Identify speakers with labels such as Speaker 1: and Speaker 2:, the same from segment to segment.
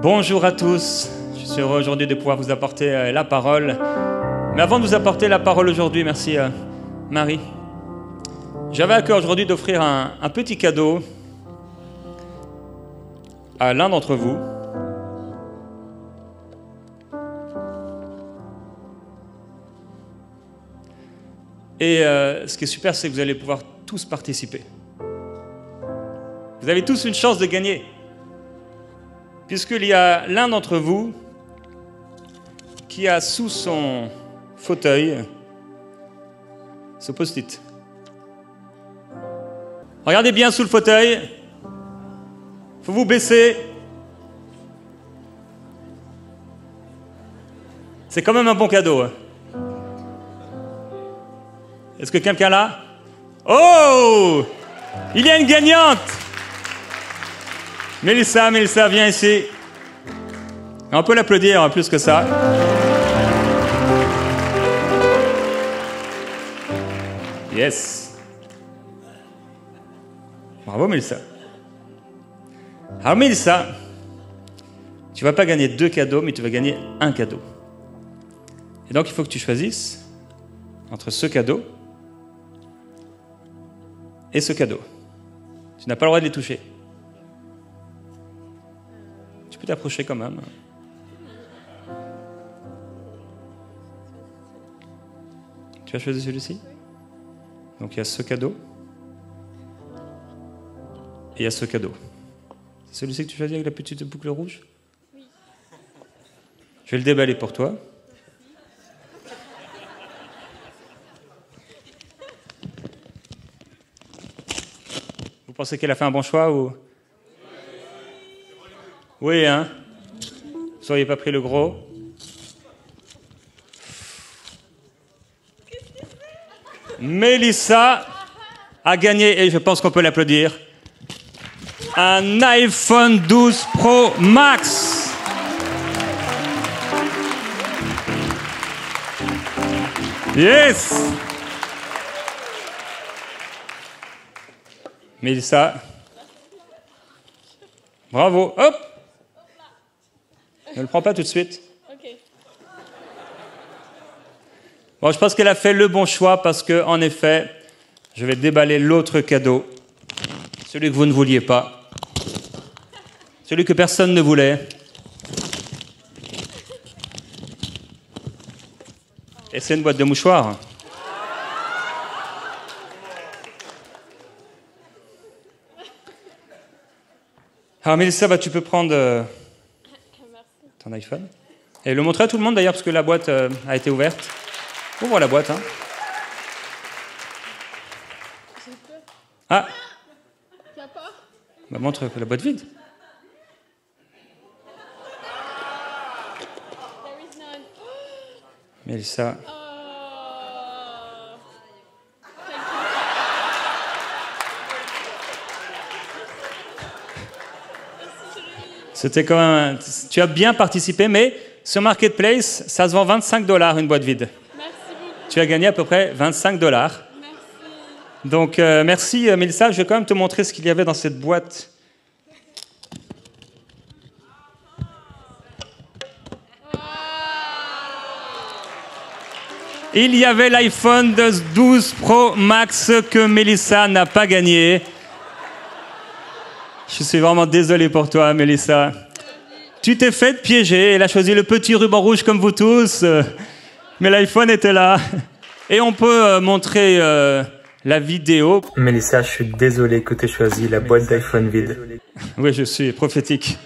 Speaker 1: Bonjour à tous. Je suis heureux aujourd'hui de pouvoir vous apporter euh, la parole. Mais avant de vous apporter la parole aujourd'hui, merci euh, Marie. J'avais à cœur aujourd'hui d'offrir un, petit cadeau à l'un d'entre vous. Et euh, ce qui est super, c'est que vous allez pouvoir tous participer. Vous avez tous une chance de gagner puisqu'il y a l'un d'entre vous qui a sous son fauteuil ce post-it. Regardez bien sous le fauteuil. Faut vous baisser. C'est quand même un bon cadeau. Hein. Est-ce que quelqu'un là Oh Il y a une gagnante Mélissa, Mélissa, viens ici. On peut l'applaudir plus que ça. Yes. Bravo Mélissa. Alors Mélissa, tu vas pas gagner deux cadeaux, mais tu vas gagner un cadeau. Et donc il faut que tu choisisses entre ce cadeau et ce cadeau. Tu n'as pas le droit de les toucher t'approcher quand même. Tu as choisi celui-ci Donc il y a ce cadeau. Et il y a ce cadeau. C'est celui-ci que tu choisis avec la petite boucle rouge Oui. Je vais le déballer pour toi. Vous pensez qu'elle a fait un bon choix ou oui, hein Soyez pas pris le gros. Mélissa a gagné, et je pense qu'on peut l'applaudir, un iPhone 12 Pro Max. Yes Mélissa. Bravo. Hop ne le prends pas tout de suite. Bon, je pense qu'elle a fait le bon choix parce que, en effet, je vais déballer l'autre cadeau, celui que vous ne vouliez pas, celui que personne ne voulait. Et c'est une boîte de mouchoirs. Alors, ah, bah, tu peux prendre. Euh, iPhone. Et le montrer à tout le monde d'ailleurs, parce que la boîte euh, a été ouverte. On voit la boîte. Hein. Ah bah, Montre la boîte vide. Mais ça. Oh. C'était quand Tu as bien participé, mais ce marketplace, ça se vend 25 dollars une boîte vide. Merci beaucoup. Tu as gagné à peu près 25 dollars. Donc euh, merci euh, Melissa. je vais quand même te montrer ce qu'il y avait dans cette boîte. Il y avait l'iPhone 12 Pro Max que Melissa n'a pas gagné. Je suis vraiment désolé pour toi, Melissa. Tu t'es fait piéger, elle a choisi le petit ruban rouge comme vous tous, mais l'iPhone était là. Et on peut euh, montrer euh, la vidéo. Melissa, je suis désolé que tu aies choisi la boîte d'iPhone vide. Oui, je suis prophétique.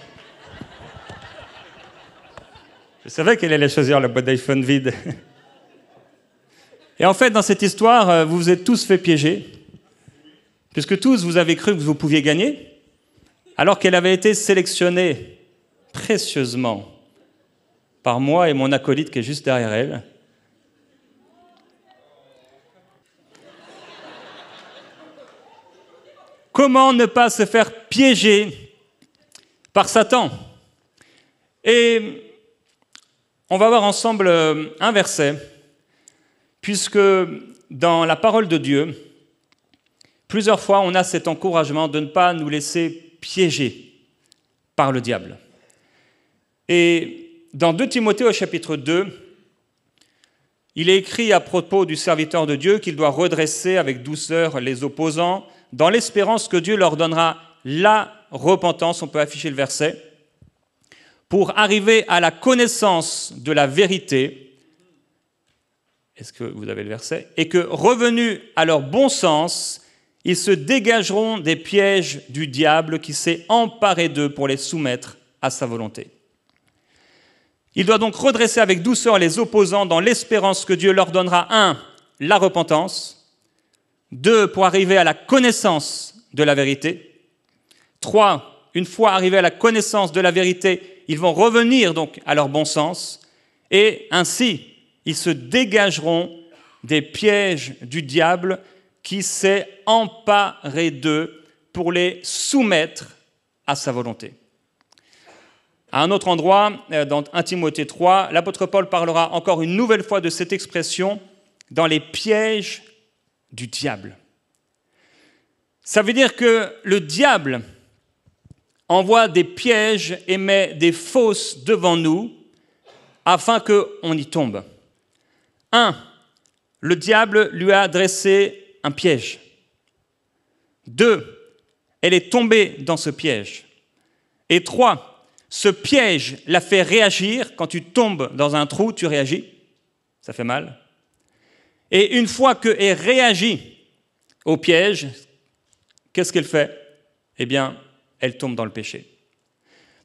Speaker 1: Je savais qu'elle allait choisir la boîte d'iPhone vide. Et en fait, dans cette histoire, euh, vous vous êtes tous fait piéger, puisque tous vous avez cru que vous pouviez gagner, alors qu'elle avait été sélectionnée précieusement par moi et mon acolyte qui est juste derrière elle. Comment ne pas se faire piéger par Satan Et on va voir ensemble euh, un verset, puisque dans la parole de Dieu, plusieurs fois on a cet encouragement de ne pas nous laisser piégé par le diable. Et dans 2 Timothée au chapitre 2, il est écrit à propos du serviteur de Dieu qu'il doit redresser avec douceur les opposants dans l'espérance que Dieu leur donnera la repentance, on peut afficher le verset, pour arriver à la connaissance de la vérité. Est-ce que vous avez le verset Et que, revenus à leur bon sens, ils se dégageront des pièges du diable qui s'est emparé d'eux pour les soumettre à sa volonté. Il doit donc redresser avec douceur les opposants dans l'espérance que Dieu leur donnera, un, la repentance, deux, pour arriver à la connaissance de la vérité, trois, une fois arrivés à la connaissance de la vérité, ils vont revenir donc à leur bon sens, et ainsi, ils se dégageront des pièges du diable qui s'est emparé d'eux pour les soumettre à sa volonté. À un autre endroit, euh, dans 1 Timothée 3, l'apôtre Paul parlera encore une nouvelle fois de cette expression dans les pièges du diable. Ça veut dire que le diable envoie des pièges et met des fausses devant nous afin qu'on y tombe. 1. Le diable lui a adressé un piège. Deux, elle est tombée dans ce piège. Et trois, ce piège la fait réagir. Quand tu tombes dans un trou, tu réagis. Ça fait mal. Et une fois qu'elle réagit au piège, qu'est-ce qu'elle fait Eh bien, elle tombe dans le péché.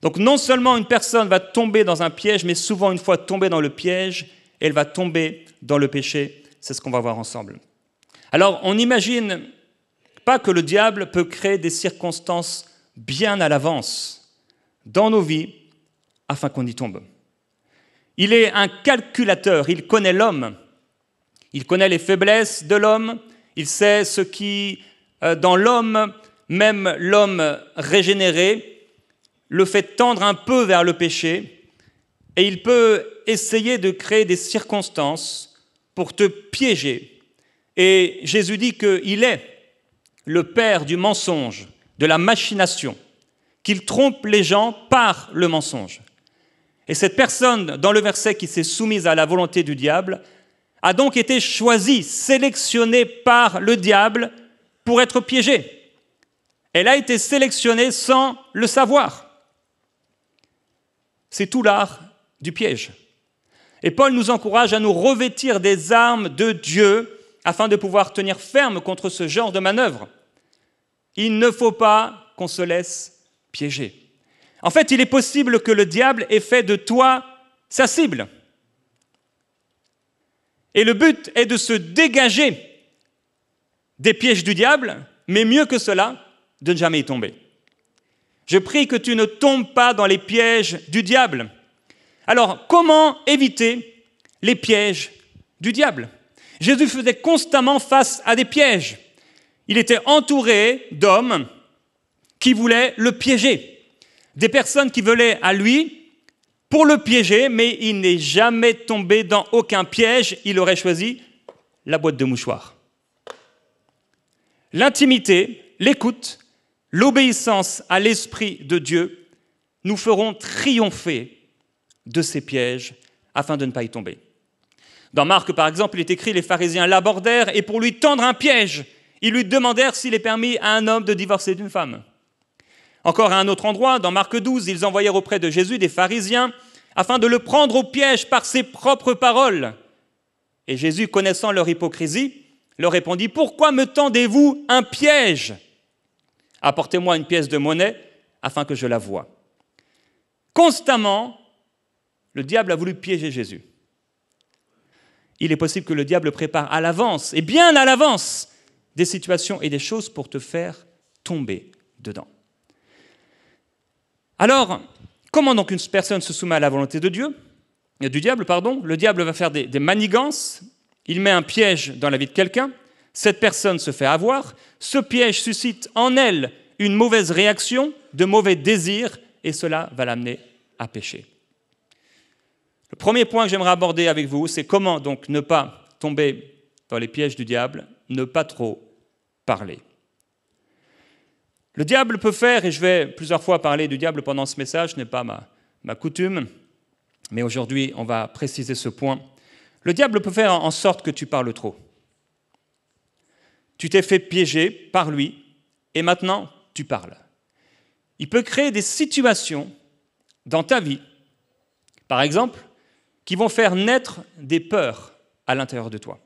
Speaker 1: Donc non seulement une personne va tomber dans un piège, mais souvent une fois tombée dans le piège, elle va tomber dans le péché. C'est ce qu'on va voir ensemble. Alors on n'imagine pas que le diable peut créer des circonstances bien à l'avance dans nos vies afin qu'on y tombe. Il est un calculateur, il connaît l'homme, il connaît les faiblesses de l'homme, il sait ce qui, euh, dans l'homme, même l'homme régénéré, le fait tendre un peu vers le péché, et il peut essayer de créer des circonstances pour te piéger et Jésus dit qu'il est le père du mensonge, de la machination, qu'il trompe les gens par le mensonge. Et cette personne, dans le verset qui s'est soumise à la volonté du diable, a donc été choisie, sélectionnée par le diable pour être piégée. Elle a été sélectionnée sans le savoir. C'est tout l'art du piège. Et Paul nous encourage à nous revêtir des armes de Dieu afin de pouvoir tenir ferme contre ce genre de manœuvre. Il ne faut pas qu'on se laisse piéger. En fait, il est possible que le diable ait fait de toi sa cible. Et le but est de se dégager des pièges du diable, mais mieux que cela, de ne jamais y tomber. Je prie que tu ne tombes pas dans les pièges du diable. Alors, comment éviter les pièges du diable Jésus faisait constamment face à des pièges. Il était entouré d'hommes qui voulaient le piéger, des personnes qui venaient à lui pour le piéger, mais il n'est jamais tombé dans aucun piège, il aurait choisi la boîte de mouchoirs. L'intimité, l'écoute, l'obéissance à l'Esprit de Dieu nous feront triompher de ces pièges afin de ne pas y tomber. Dans Marc, par exemple, il est écrit Les pharisiens l'abordèrent et pour lui tendre un piège, ils lui demandèrent s'il est permis à un homme de divorcer d'une femme. Encore à un autre endroit, dans Marc 12, ils envoyèrent auprès de Jésus des pharisiens afin de le prendre au piège par ses propres paroles. Et Jésus, connaissant leur hypocrisie, leur répondit Pourquoi me tendez-vous un piège Apportez-moi une pièce de monnaie afin que je la voie. Constamment, le diable a voulu piéger Jésus il est possible que le diable prépare à l'avance, et bien à l'avance, des situations et des choses pour te faire tomber dedans. Alors, comment donc une personne se soumet à la volonté de Dieu Du diable, pardon. Le diable va faire des, des manigances, il met un piège dans la vie de quelqu'un, cette personne se fait avoir, ce piège suscite en elle une mauvaise réaction, de mauvais désirs, et cela va l'amener à pécher. Le premier point que j'aimerais aborder avec vous, c'est comment donc ne pas tomber dans les pièges du diable, ne pas trop parler. Le diable peut faire, et je vais plusieurs fois parler du diable pendant ce message, ce n'est pas ma, ma coutume, mais aujourd'hui on va préciser ce point. Le diable peut faire en sorte que tu parles trop. Tu t'es fait piéger par lui, et maintenant tu parles. Il peut créer des situations dans ta vie. Par exemple, qui vont faire naître des peurs à l'intérieur de toi,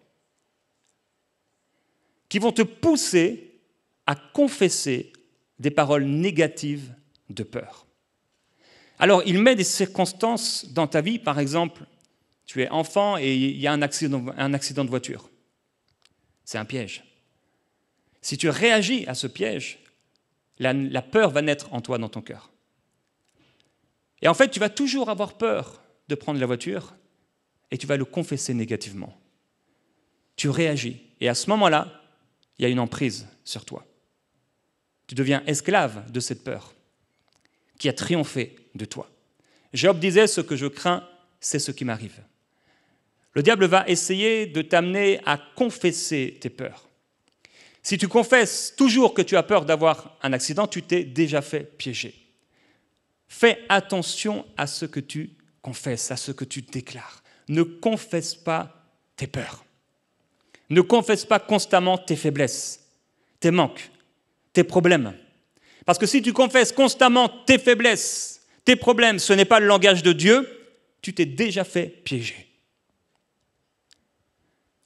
Speaker 1: qui vont te pousser à confesser des paroles négatives de peur. Alors, il met des circonstances dans ta vie, par exemple, tu es enfant et il y a un accident, de voiture. C'est un piège. Si tu réagis à ce piège, la, la peur va naître en toi, dans ton cœur. Et en fait, tu vas toujours avoir peur de prendre la voiture et tu vas le confesser négativement. Tu réagis. Et à ce moment-là, il y a une emprise sur toi. Tu deviens esclave de cette peur qui a triomphé de toi. Job disait, ce que je crains, c'est ce qui m'arrive. Le diable va essayer de t'amener à confesser tes peurs. Si tu confesses toujours que tu as peur d'avoir un accident, tu t'es déjà fait piéger. Fais attention à ce que tu confesse, à ce que tu déclares. Ne confesse pas tes peurs. Ne confesse pas constamment tes faiblesses, tes manques, tes problèmes. Parce que si tu confesses constamment tes faiblesses, tes problèmes, ce n'est pas le langage de Dieu, tu t'es déjà fait piéger.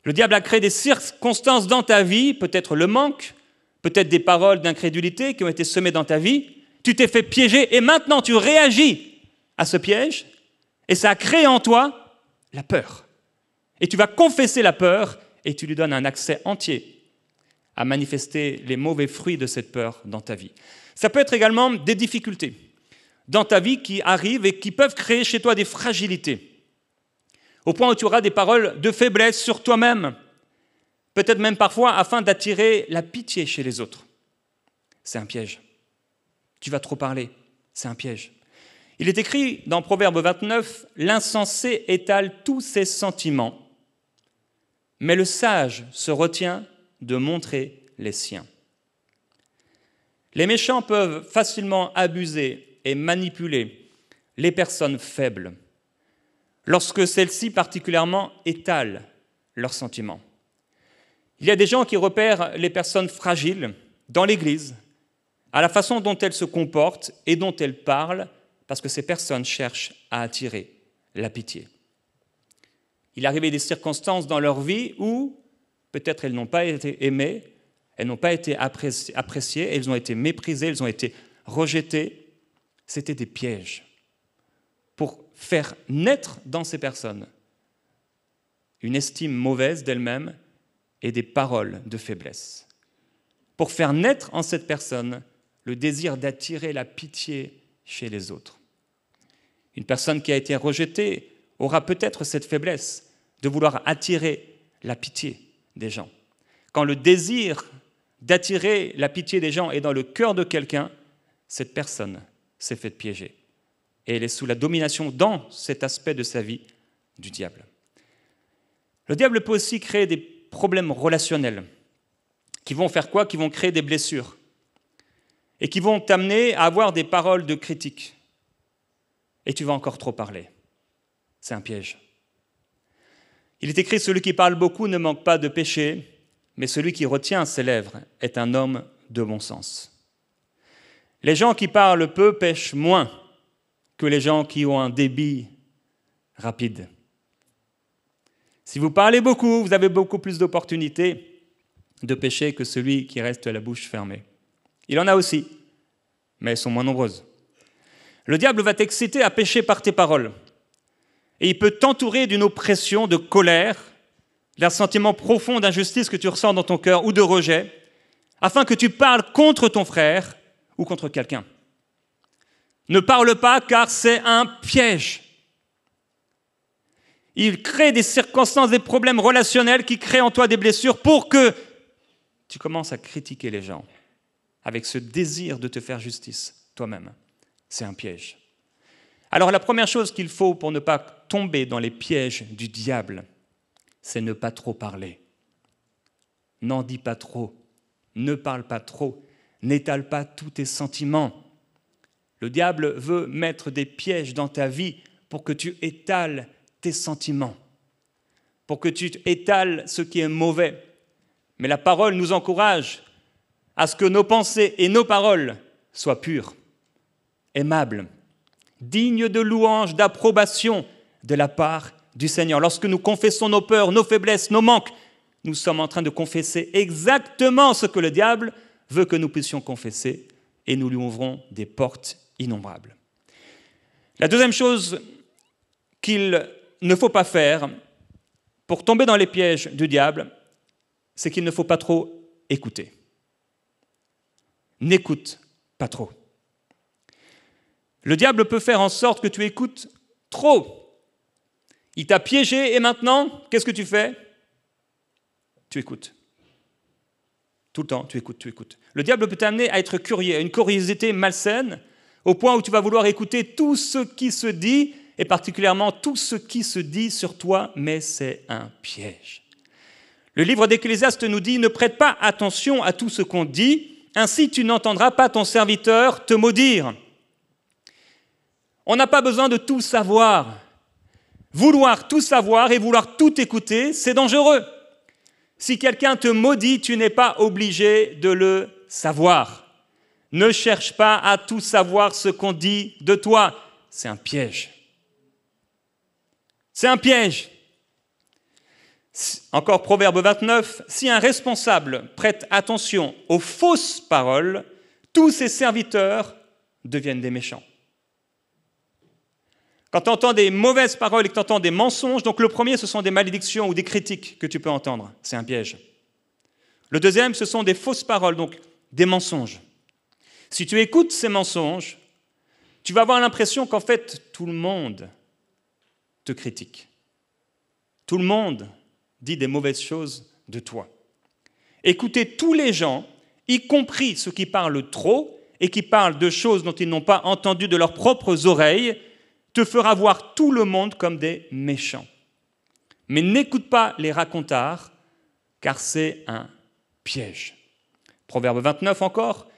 Speaker 1: Le diable a créé des circonstances dans ta vie, peut-être le manque, peut-être des paroles d'incrédulité qui ont été semées dans ta vie. Tu t'es fait piéger et maintenant tu réagis à ce piège et ça créé en toi la peur. Et tu vas confesser la peur et tu lui donnes un accès entier à manifester les mauvais fruits de cette peur dans ta vie. Ça peut être également des difficultés dans ta vie qui arrivent et qui peuvent créer chez toi des fragilités. Au point où tu auras des paroles de faiblesse sur toi-même, peut-être même parfois afin d'attirer la pitié chez les autres. C'est un piège. Tu vas trop parler, c'est un piège. Il est écrit dans Proverbe 29, L'insensé étale tous ses sentiments, mais le sage se retient de montrer les siens. Les méchants peuvent facilement abuser et manipuler les personnes faibles, lorsque celles-ci particulièrement étalent leurs sentiments. Il y a des gens qui repèrent les personnes fragiles dans l'Église, à la façon dont elles se comportent et dont elles parlent, parce que ces personnes cherchent à attirer la pitié. Il arrivait des circonstances dans leur vie où peut-être elles n'ont pas été aimées, elles n'ont pas été appréciées, elles ont été méprisées, elles ont été rejetées. C'était des pièges pour faire naître dans ces personnes une estime mauvaise d'elles-mêmes et des paroles de faiblesse. Pour faire naître en cette personne le désir d'attirer la pitié chez les autres. Une personne qui a été rejetée aura peut-être cette faiblesse de vouloir attirer la pitié des gens. Quand le désir d'attirer la pitié des gens est dans le cœur de quelqu'un, cette personne s'est faite piéger. Et elle est sous la domination dans cet aspect de sa vie du diable. Le diable peut aussi créer des problèmes relationnels qui vont faire quoi Qui vont créer des blessures et qui vont t'amener à avoir des paroles de critique, et tu vas encore trop parler. C'est un piège. Il est écrit, celui qui parle beaucoup ne manque pas de péché, mais celui qui retient ses lèvres est un homme de bon sens. Les gens qui parlent peu pêchent moins que les gens qui ont un débit rapide. Si vous parlez beaucoup, vous avez beaucoup plus d'opportunités de pécher que celui qui reste la bouche fermée. Il en a aussi, mais elles sont moins nombreuses. Le diable va t'exciter à pécher par tes paroles. Et il peut t'entourer d'une oppression, de colère, d'un sentiment profond d'injustice que tu ressens dans ton cœur ou de rejet, afin que tu parles contre ton frère ou contre quelqu'un. Ne parle pas car c'est un piège. Il crée des circonstances, des problèmes relationnels qui créent en toi des blessures pour que tu commences à critiquer les gens avec ce désir de te faire justice toi-même. C'est un piège. Alors la première chose qu'il faut pour ne pas tomber dans les pièges du diable, c'est ne pas trop parler. N'en dis pas trop, ne parle pas trop, n'étale pas tous tes sentiments. Le diable veut mettre des pièges dans ta vie pour que tu étales tes sentiments, pour que tu étales ce qui est mauvais. Mais la parole nous encourage à ce que nos pensées et nos paroles soient pures aimable, digne de louange, d'approbation de la part du Seigneur. Lorsque nous confessons nos peurs, nos faiblesses, nos manques, nous sommes en train de confesser exactement ce que le diable veut que nous puissions confesser et nous lui ouvrons des portes innombrables. La deuxième chose qu'il ne faut pas faire pour tomber dans les pièges du diable, c'est qu'il ne faut pas trop écouter. N'écoute pas trop. Le diable peut faire en sorte que tu écoutes trop. Il t'a piégé et maintenant, qu'est-ce que tu fais Tu écoutes. Tout le temps, tu écoutes, tu écoutes. Le diable peut t'amener à être curieux, à une curiosité malsaine, au point où tu vas vouloir écouter tout ce qui se dit, et particulièrement tout ce qui se dit sur toi, mais c'est un piège. Le livre d'Ecclésiaste nous dit, ne prête pas attention à tout ce qu'on dit, ainsi tu n'entendras pas ton serviteur te maudire. On n'a pas besoin de tout savoir. Vouloir tout savoir et vouloir tout écouter, c'est dangereux. Si quelqu'un te maudit, tu n'es pas obligé de le savoir. Ne cherche pas à tout savoir ce qu'on dit de toi. C'est un piège. C'est un piège. Encore Proverbe 29, si un responsable prête attention aux fausses paroles, tous ses serviteurs deviennent des méchants. Quand tu entends des mauvaises paroles et que tu entends des mensonges, donc le premier, ce sont des malédictions ou des critiques que tu peux entendre. C'est un piège. Le deuxième, ce sont des fausses paroles, donc des mensonges. Si tu écoutes ces mensonges, tu vas avoir l'impression qu'en fait, tout le monde te critique. Tout le monde dit des mauvaises choses de toi. Écoutez tous les gens, y compris ceux qui parlent trop et qui parlent de choses dont ils n'ont pas entendu de leurs propres oreilles, te fera voir tout le monde comme des méchants. Mais n'écoute pas les racontards, car c'est un piège. Proverbe 29 encore,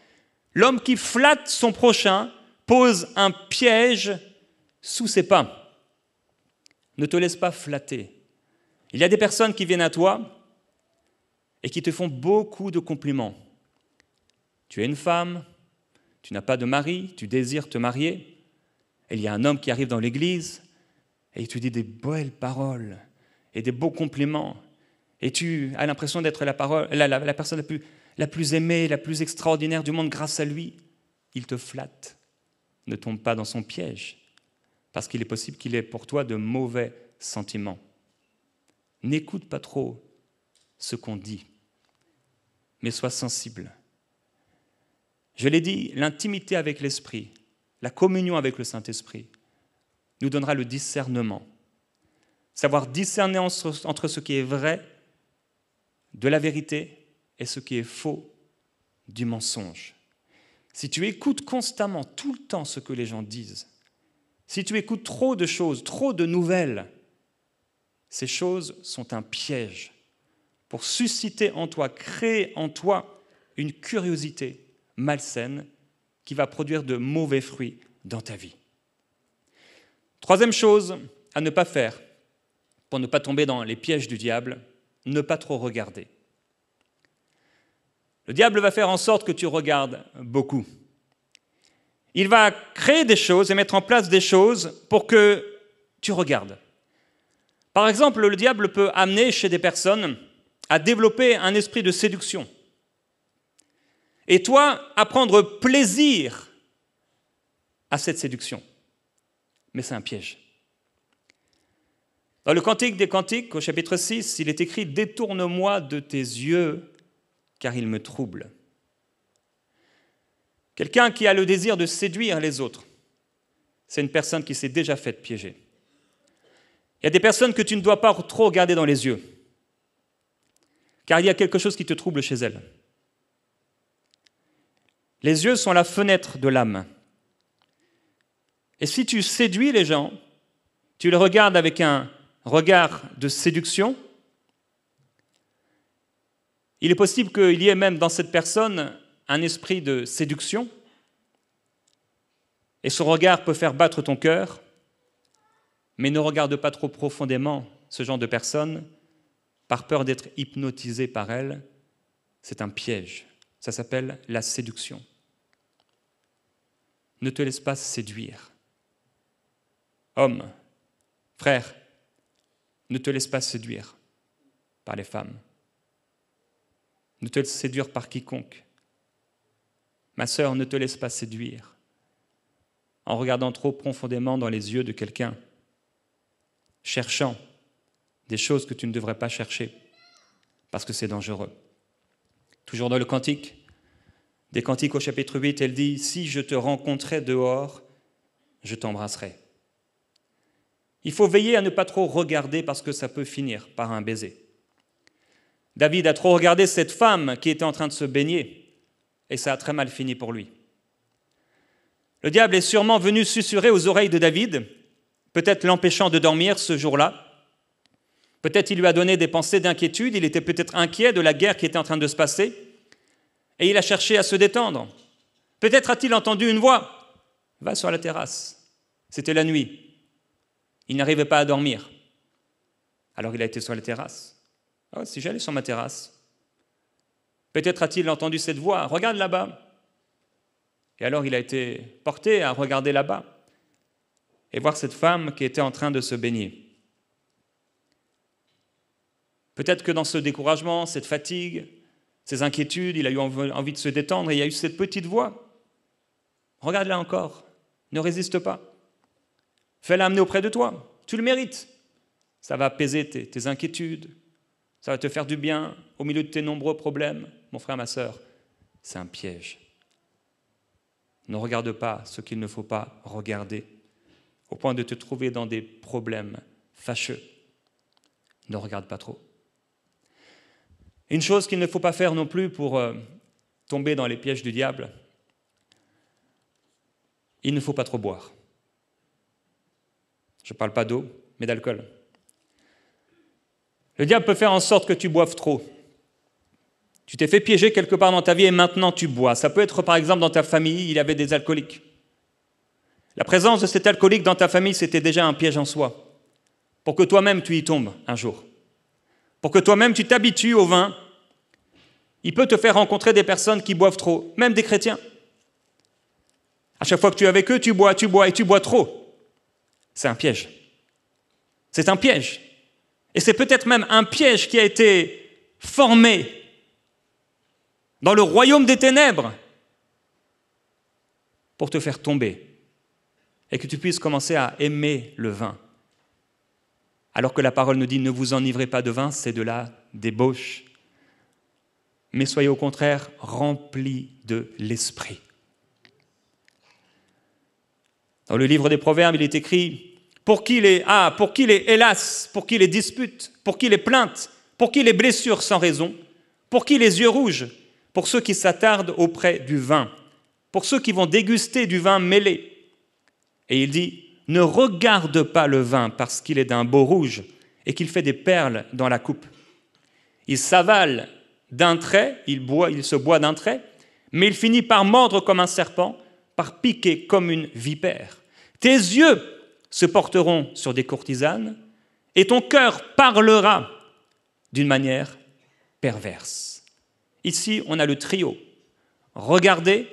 Speaker 1: L'homme qui flatte son prochain pose un piège sous ses pas. Ne te laisse pas flatter. Il y a des personnes qui viennent à toi et qui te font beaucoup de compliments. Tu es une femme, tu n'as pas de mari, tu désires te marier il y a un homme qui arrive dans l'église et il te des belles paroles et des beaux compliments. Et tu as l'impression d'être la, la, personne la plus aimée, la plus extraordinaire du monde grâce à lui. Il te flatte. Ne tombe pas dans son piège, parce qu'il est possible qu'il ait pour toi de mauvais sentiments. N'écoute pas trop ce qu'on dit, mais sois sensible. Je l'ai dit, l'intimité avec l'esprit la communion avec le Saint-Esprit nous donnera le discernement. Savoir discerner entre ce qui est vrai, de la vérité, et ce qui est faux, du mensonge. Si tu écoutes constamment, tout le temps, ce que les gens disent, si tu écoutes trop de choses, trop de nouvelles, ces choses sont un piège pour susciter en toi, créer en toi une curiosité malsaine qui va produire de mauvais fruits dans ta vie. Troisième chose à ne pas faire pour ne pas tomber dans les pièges du diable, ne pas trop regarder. Le diable va faire en sorte que tu regardes beaucoup. Il va créer des choses et mettre en place des choses pour que tu regardes. Par exemple, le diable peut amener chez des personnes à développer un esprit de séduction. Et toi, à prendre plaisir à cette séduction. Mais c'est un piège. Dans le Cantique des Cantiques, au chapitre 6, il est écrit ⁇ Détourne-moi de tes yeux, car ils me troublent ⁇ Quelqu'un qui a le désir de séduire les autres, c'est une personne qui s'est déjà faite piéger. Il y a des personnes que tu ne dois pas trop regarder dans les yeux, car il y a quelque chose qui te trouble chez elles. Les yeux sont la fenêtre de l'âme. Et si tu séduis les gens, tu les regardes avec un regard de séduction, il est possible qu'il y ait même dans cette personne un esprit de séduction, et son regard peut faire battre ton cœur, mais ne regarde pas trop profondément ce genre de personne par peur d'être hypnotisé par elle. C'est un piège. Ça s'appelle la séduction ne te laisse pas séduire. Homme, frère, ne te laisse pas séduire par les femmes. Ne te laisse séduire par quiconque. Ma sœur, ne te laisse pas séduire en regardant trop profondément dans les yeux de quelqu'un, cherchant des choses que tu ne devrais pas chercher, parce que c'est dangereux. Toujours dans le cantique, des Cantiques au chapitre 8, elle dit, Si je te rencontrais dehors, je t'embrasserais ». Il faut veiller à ne pas trop regarder parce que ça peut finir par un baiser. David a trop regardé cette femme qui était en train de se baigner et ça a très mal fini pour lui. Le diable est sûrement venu susurrer aux oreilles de David, peut-être l'empêchant de dormir ce jour-là. Peut-être il lui a donné des pensées d'inquiétude, il était peut-être inquiet de la guerre qui était en train de se passer et il a cherché à se détendre. Peut-être a-t-il entendu une voix. Va sur la terrasse. C'était la nuit. Il n'arrivait pas à dormir. Alors il a été sur la terrasse. Oh, si j'allais sur ma terrasse. Peut-être a-t-il entendu cette voix. Regarde là-bas. Et alors il a été porté à regarder là-bas et voir cette femme qui était en train de se baigner. Peut-être que dans ce découragement, cette fatigue, ses inquiétudes, il a eu envie de se détendre, et il y a eu cette petite voix. Regarde-la encore, ne résiste pas. Fais-la amener auprès de toi, tu le mérites. Ça va apaiser tes, inquiétudes, ça va te faire du bien au milieu de tes nombreux problèmes. Mon frère, ma soeur. c'est un piège. Ne regarde pas ce qu'il ne faut pas regarder, au point de te trouver dans des problèmes fâcheux. Ne regarde pas trop. Une chose qu'il ne faut pas faire non plus pour euh, tomber dans les pièges du diable, il ne faut pas trop boire. Je ne parle pas d'eau, mais d'alcool. Le diable peut faire en sorte que tu boives trop. Tu t'es fait piéger quelque part dans ta vie et maintenant tu bois. Ça peut être par exemple dans ta famille, il y avait des alcooliques. La présence de cet alcoolique dans ta famille, c'était déjà un piège en soi, pour que toi-même tu y tombes un jour pour que toi-même tu t'habitues au vin, il peut te faire rencontrer des personnes qui boivent trop, même des chrétiens. À chaque fois que tu es avec eux, tu bois, tu bois et tu bois trop. C'est un piège. C'est un piège. Et c'est peut-être même un piège qui a été formé dans le royaume des ténèbres pour te faire tomber et que tu puisses commencer à aimer le vin alors que la parole nous dit ne vous enivrez pas de vin, c'est de la débauche. Mais soyez au contraire remplis de l'esprit. Dans le livre des Proverbes, il est écrit pour qui les ah, pour qui les hélas, pour qui les disputes, pour qui les plaintes, pour qui les blessures sans raison, pour qui les yeux rouges, pour ceux qui s'attardent auprès du vin, pour ceux qui vont déguster du vin mêlé. Et il dit ne regarde pas le vin parce qu'il est d'un beau rouge et qu'il fait des perles dans la coupe. Il s'avale d'un trait, il, boit, il se boit d'un trait, mais il finit par mordre comme un serpent, par piquer comme une vipère. Tes yeux se porteront sur des courtisanes, et ton cœur parlera d'une manière perverse. Ici, on a le trio. Regarder,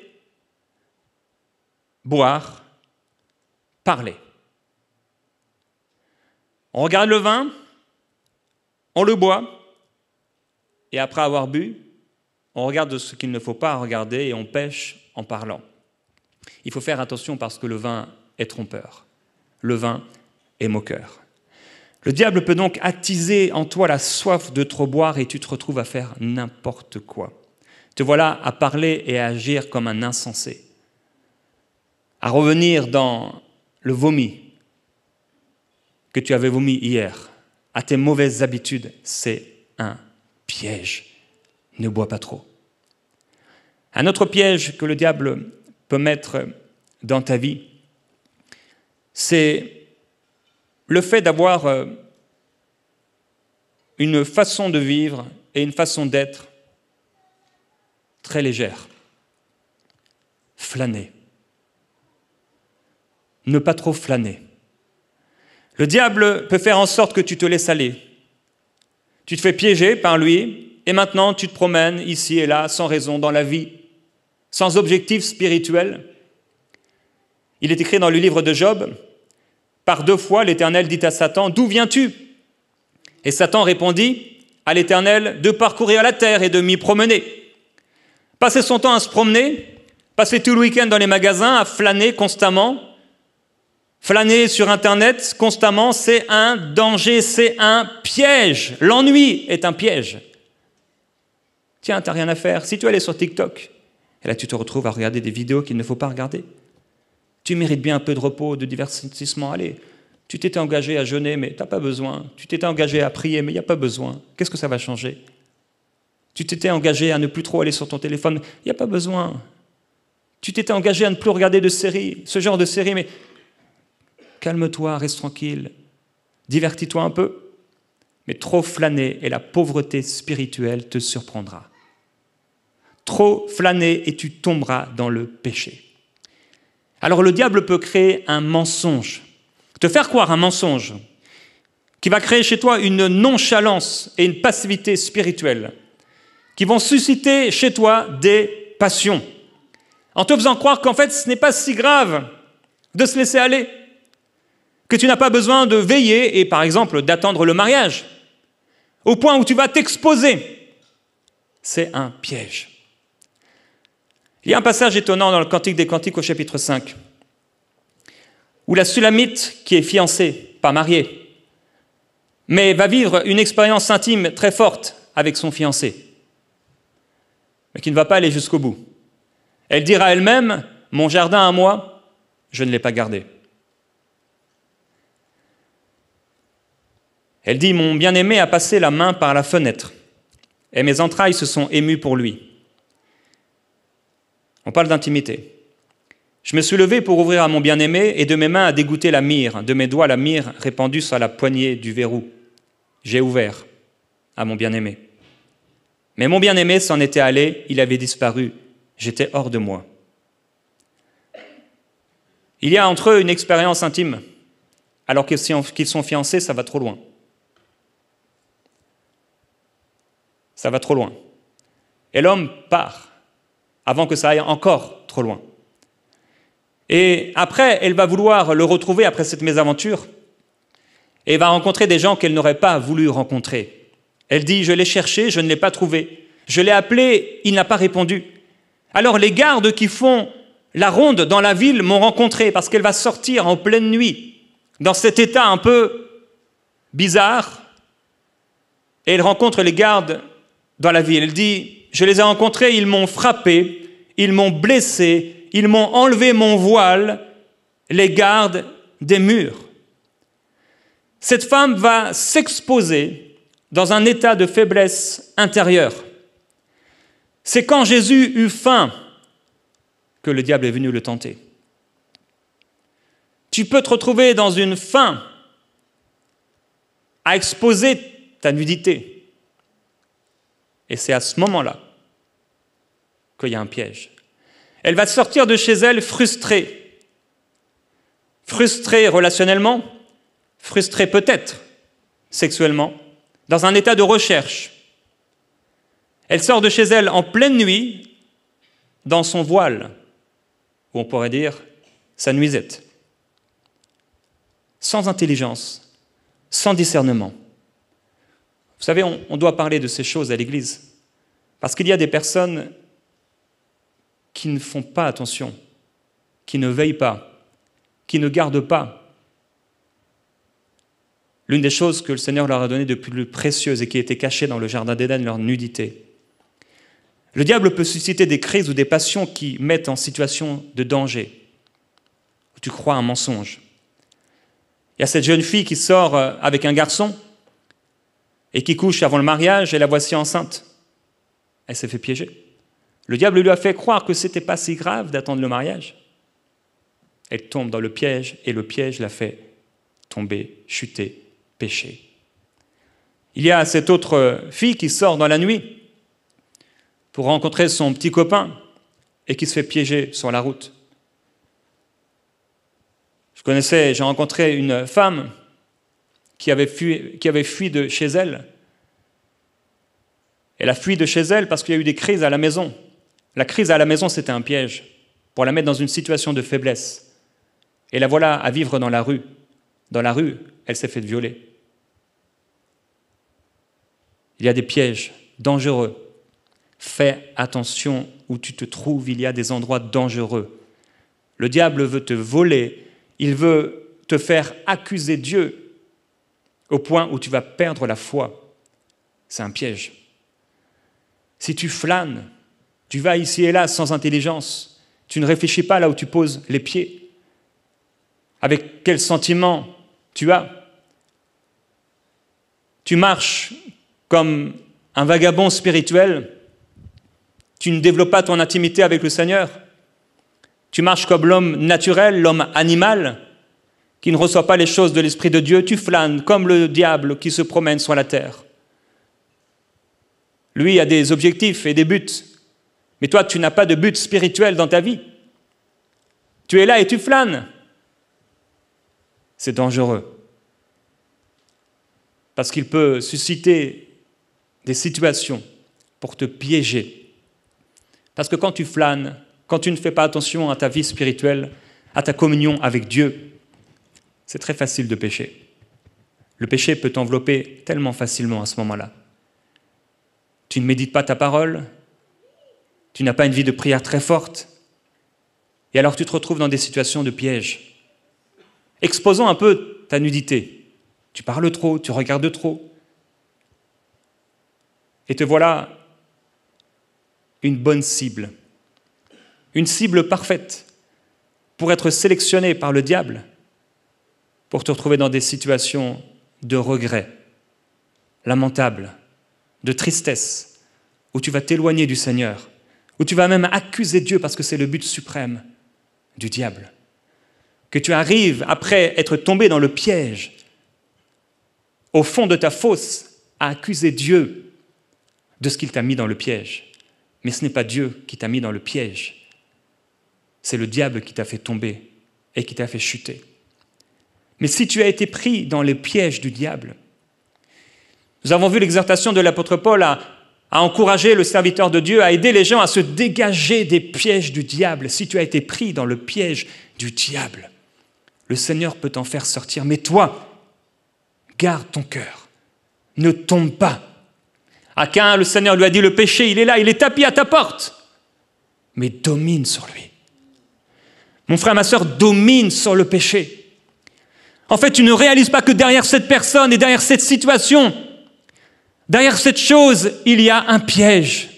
Speaker 1: boire, parler. On regarde le vin, on le boit, et après avoir bu, on regarde ce qu'il ne faut pas regarder et on pêche en parlant. Il faut faire attention parce que le vin est trompeur. Le vin est moqueur. Le diable peut donc attiser en toi la soif de trop boire et tu te retrouves à faire n'importe quoi. Te voilà à parler et à agir comme un insensé, à revenir dans le vomi, que tu avais vomi hier, à tes mauvaises habitudes, c'est un piège. Ne bois pas trop. Un autre piège que le diable peut mettre dans ta vie, c'est le fait d'avoir euh, une façon de vivre et une façon d'être très légère, flâner, ne pas trop flâner. Le diable peut faire en sorte que tu te laisses aller. Tu te fais piéger par lui et maintenant tu te promènes ici et là sans raison dans la vie, sans objectif spirituel. Il est écrit dans le livre de Job, par deux fois l'Éternel dit à Satan, D'où viens-tu Et Satan répondit à l'Éternel de parcourir la terre et de m'y promener. Passer son temps à se promener, passer tout le week-end dans les magasins, à flâner constamment, Flâner sur Internet constamment, c'est un danger, c'est un piège. L'ennui est un piège. Tiens, t'as rien à faire. Si tu allais sur TikTok, et là tu te retrouves à regarder des vidéos qu'il ne faut pas regarder. Tu mérites bien un peu de repos, de divertissement. Allez, tu t'étais engagé à jeûner, mais t'as pas besoin. Tu t'étais engagé à prier, mais il n'y a pas besoin. Qu'est-ce que ça va changer Tu t'étais engagé à ne plus trop aller sur ton téléphone, il n'y a pas besoin. Tu t'étais engagé à ne plus regarder de séries, ce genre de séries, mais calme-toi, reste tranquille, divertis-toi un peu. Mais trop flâner et la pauvreté spirituelle te surprendra. Trop flâner et tu tomberas dans le péché. Alors le diable peut créer un mensonge, te faire croire un mensonge qui va créer chez toi une nonchalance et une passivité spirituelle, qui vont susciter chez toi des passions, en te faisant croire qu'en fait ce n'est pas si grave de se laisser aller, que tu n'as pas besoin de veiller et par exemple d'attendre le mariage, au point où tu vas t'exposer. C'est un piège. Il y a un passage étonnant dans le Cantique des Cantiques au chapitre 5, où la Sulamite, qui est fiancée, pas mariée, mais va vivre une expérience intime très forte avec son fiancé, mais qui ne va pas aller jusqu'au bout. Elle dira elle-même, mon jardin à moi, je ne l'ai pas gardé. Elle dit, Mon bien-aimé a passé la main par la fenêtre, et mes entrailles se sont émues pour lui. On parle d'intimité. Je me suis levé pour ouvrir à mon bien-aimé, et de mes mains a dégoûté la mire, de mes doigts la mire répandue sur la poignée du verrou. J'ai ouvert à mon bien-aimé. Mais mon bien-aimé s'en était allé, il avait disparu, j'étais hors de moi. Il y a entre eux une expérience intime, alors qu'ils sont fiancés, ça va trop loin. ça va trop loin. Et l'homme part avant que ça aille encore trop loin. Et après, elle va vouloir le retrouver après cette mésaventure et va rencontrer des gens qu'elle n'aurait pas voulu rencontrer. Elle dit, je l'ai cherché, je ne l'ai pas trouvé. Je l'ai appelé, il n'a pas répondu. Alors les gardes qui font la ronde dans la ville m'ont rencontré parce qu'elle va sortir en pleine nuit dans cet état un peu bizarre. Et elle rencontre les gardes dans la vie. elle dit, je les ai rencontrés, ils m'ont frappé, ils m'ont blessé, ils m'ont enlevé mon voile, les gardes des murs. Cette femme va s'exposer dans un état de faiblesse intérieure. C'est quand Jésus eut faim que le diable est venu le tenter. Tu peux te retrouver dans une faim à exposer ta nudité, et c'est à ce moment-là qu'il y a un piège. Elle va sortir de chez elle frustrée. Frustrée relationnellement, frustrée peut-être sexuellement, dans un état de recherche. Elle sort de chez elle en pleine nuit, dans son voile, ou on pourrait dire sa nuisette, sans intelligence, sans discernement. Vous savez, on, doit parler de ces choses à l'Église, parce qu'il y a des personnes qui ne font pas attention, qui ne veillent pas, qui ne gardent pas. L'une des choses que le Seigneur leur a données de plus précieuses et qui était cachée dans le Jardin d'Éden, leur nudité. Le diable peut susciter des crises ou des passions qui mettent en situation de danger. Tu crois un mensonge. Il y a cette jeune fille qui sort euh, avec un garçon et qui couche avant le mariage, et la voici enceinte. Elle s'est fait piéger. Le diable lui a fait croire que ce n'était pas si grave d'attendre le mariage. Elle tombe dans le piège et le piège la fait tomber, chuter, pécher. Il y a cette autre fille qui sort dans la nuit pour rencontrer son petit copain et qui se fait piéger sur la route. Je connaissais, j'ai rencontré une femme qui avait fui, qui avait fui de chez elle. Elle a fui de chez elle parce qu'il y a eu des crises à la maison. La crise à la maison, c'était un piège pour la mettre dans une situation de faiblesse. Et la voilà à vivre dans la rue. Dans la rue, elle s'est faite violer. Il y a des pièges dangereux. Fais attention où tu te trouves, il y a des endroits dangereux. Le diable veut te voler, il veut te faire accuser Dieu au point où tu vas perdre la foi. C'est un piège. Si tu flânes, tu vas ici et là sans intelligence, tu ne réfléchis pas là où tu poses les pieds, avec quel sentiment tu as. Tu marches comme un vagabond spirituel, tu ne développes pas ton intimité avec le Seigneur, tu marches comme l'homme naturel, l'homme animal, qui ne reçoit pas les choses de l'Esprit de Dieu, tu flânes comme le diable qui se promène sur la terre. Lui a des objectifs et des buts, mais toi, tu n'as pas de but spirituel dans ta vie. Tu es là et tu flânes. C'est dangereux. Parce qu'il peut susciter des situations pour te piéger. Parce que quand tu flânes, quand tu ne fais pas attention à ta vie spirituelle, à ta communion avec Dieu, c'est très facile de pécher. Le péché peut t'envelopper tellement facilement à ce moment-là. Tu ne médites pas ta parole, tu n'as pas une vie de prière très forte, et alors tu te retrouves dans des situations de piège. Exposons un peu ta nudité. Tu parles trop, tu regardes trop. Et te voilà une bonne cible, une cible parfaite pour être sélectionnée par le diable pour te retrouver dans des situations de regret, lamentable, de tristesse, où tu vas t'éloigner du Seigneur, où tu vas même accuser Dieu parce que c'est le but suprême du diable. Que tu arrives, après être tombé dans le piège, au fond de ta fosse, à accuser Dieu de ce qu'il t'a mis dans le piège. Mais ce n'est pas Dieu qui t'a mis dans le piège, c'est le diable qui t'a fait tomber et qui t'a fait chuter. Mais si tu as été pris dans les pièges du diable, nous avons vu l'exhortation de l'apôtre Paul à, encourager le serviteur de Dieu, à aider les gens à se dégager des pièges du diable. Si tu as été pris dans le piège du diable, le Seigneur peut t'en faire sortir. Mais toi, garde ton cœur, ne tombe pas. À Cain, le Seigneur lui a dit, le péché, il est là, il est tapis à ta porte, mais domine sur lui. Mon frère, ma soeur, domine sur le péché. En fait, tu ne réalises pas que derrière cette personne et derrière cette situation, derrière cette chose, il y a un piège.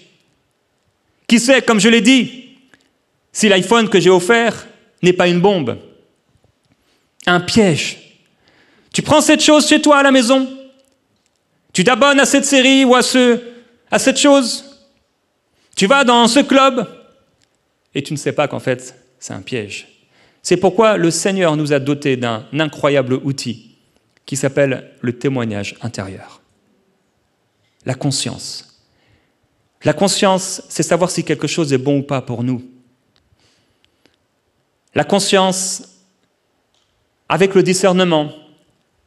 Speaker 1: Qui sait, comme je l'ai dit, si l'iPhone que j'ai offert n'est pas une bombe, un piège. Tu prends cette chose chez toi à la maison, tu t'abonnes à cette série ou à, ce, à cette chose, tu vas dans ce club et tu ne sais pas qu'en fait c'est un piège. C'est pourquoi le Seigneur nous a dotés d'un incroyable outil qui s'appelle le témoignage intérieur. La conscience. La conscience, c'est savoir si quelque chose est bon ou pas pour nous. La conscience, avec le discernement,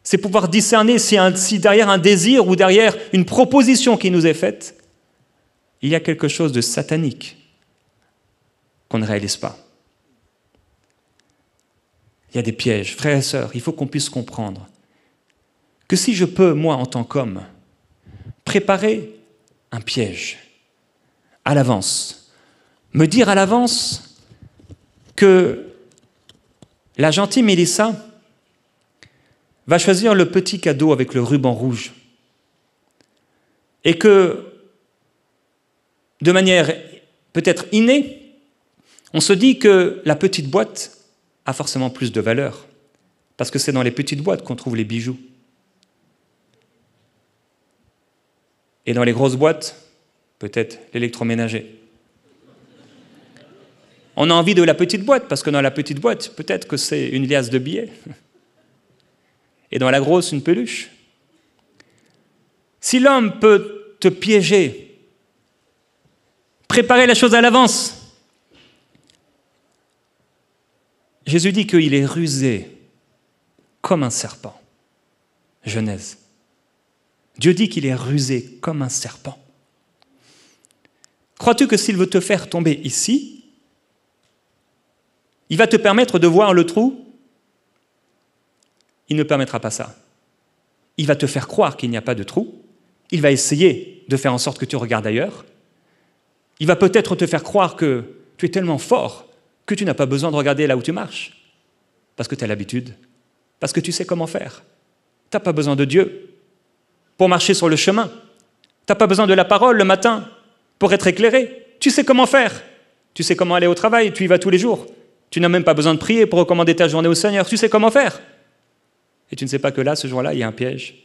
Speaker 1: c'est pouvoir discerner si, si, derrière un désir ou derrière une proposition qui nous est faite, il y a quelque chose de satanique qu'on ne réalise pas il y a des pièges. Frères et sœurs, il faut qu'on puisse comprendre que si je peux, moi, en tant qu'homme, préparer un piège à l'avance, me dire à l'avance que la gentille Mélissa va choisir le petit cadeau avec le ruban rouge et que, de manière peut-être innée, on se dit que la petite boîte a forcément plus de valeur, parce que c'est dans les petites boîtes qu'on trouve les bijoux. Et dans les grosses boîtes, peut-être l'électroménager. On a envie de la petite boîte, parce que dans la petite boîte, peut-être que c'est une liasse de billets. Et dans la grosse, une peluche. Si l'homme peut te piéger, préparer la chose à l'avance, Jésus dit qu'il est rusé comme un serpent. Genèse. Dieu dit qu'il est rusé comme un serpent. Crois-tu que s'il veut te faire tomber ici, il va te permettre de voir le trou Il ne permettra pas ça. Il va te faire croire qu'il n'y a pas de trou. Il va essayer de faire en sorte que tu regardes ailleurs. Il va peut-être te faire croire que tu es tellement fort tu n'as pas besoin de regarder là où tu marches, parce que tu as l'habitude, parce que tu sais comment faire. Tu n'as pas besoin de Dieu pour marcher sur le chemin. Tu n'as pas besoin de la parole le matin pour être éclairé. Tu sais comment faire. Tu sais comment aller au travail, tu y vas tous les jours. Tu n'as même pas besoin de prier pour recommander ta journée au Seigneur. Tu sais comment faire. Et tu ne sais pas que là, ce jour-là, il y a un piège.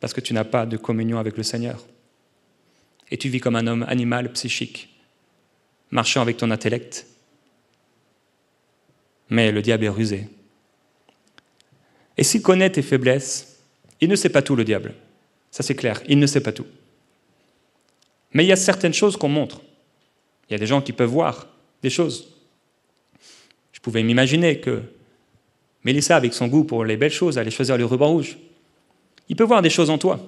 Speaker 1: Parce que tu n'as pas de communion avec le Seigneur. Et tu vis comme un homme animal, psychique, marchant avec ton intellect, mais le diable est rusé. Et s'il connaît tes faiblesses, il ne sait pas tout, le diable. Ça c'est clair, il ne sait pas tout. Mais il y a certaines choses qu'on montre. Il y a des gens qui peuvent voir des choses. Je pouvais m'imaginer que Mélissa, avec son goût pour les belles choses, allait choisir le ruban rouge. Il peut voir des choses en toi.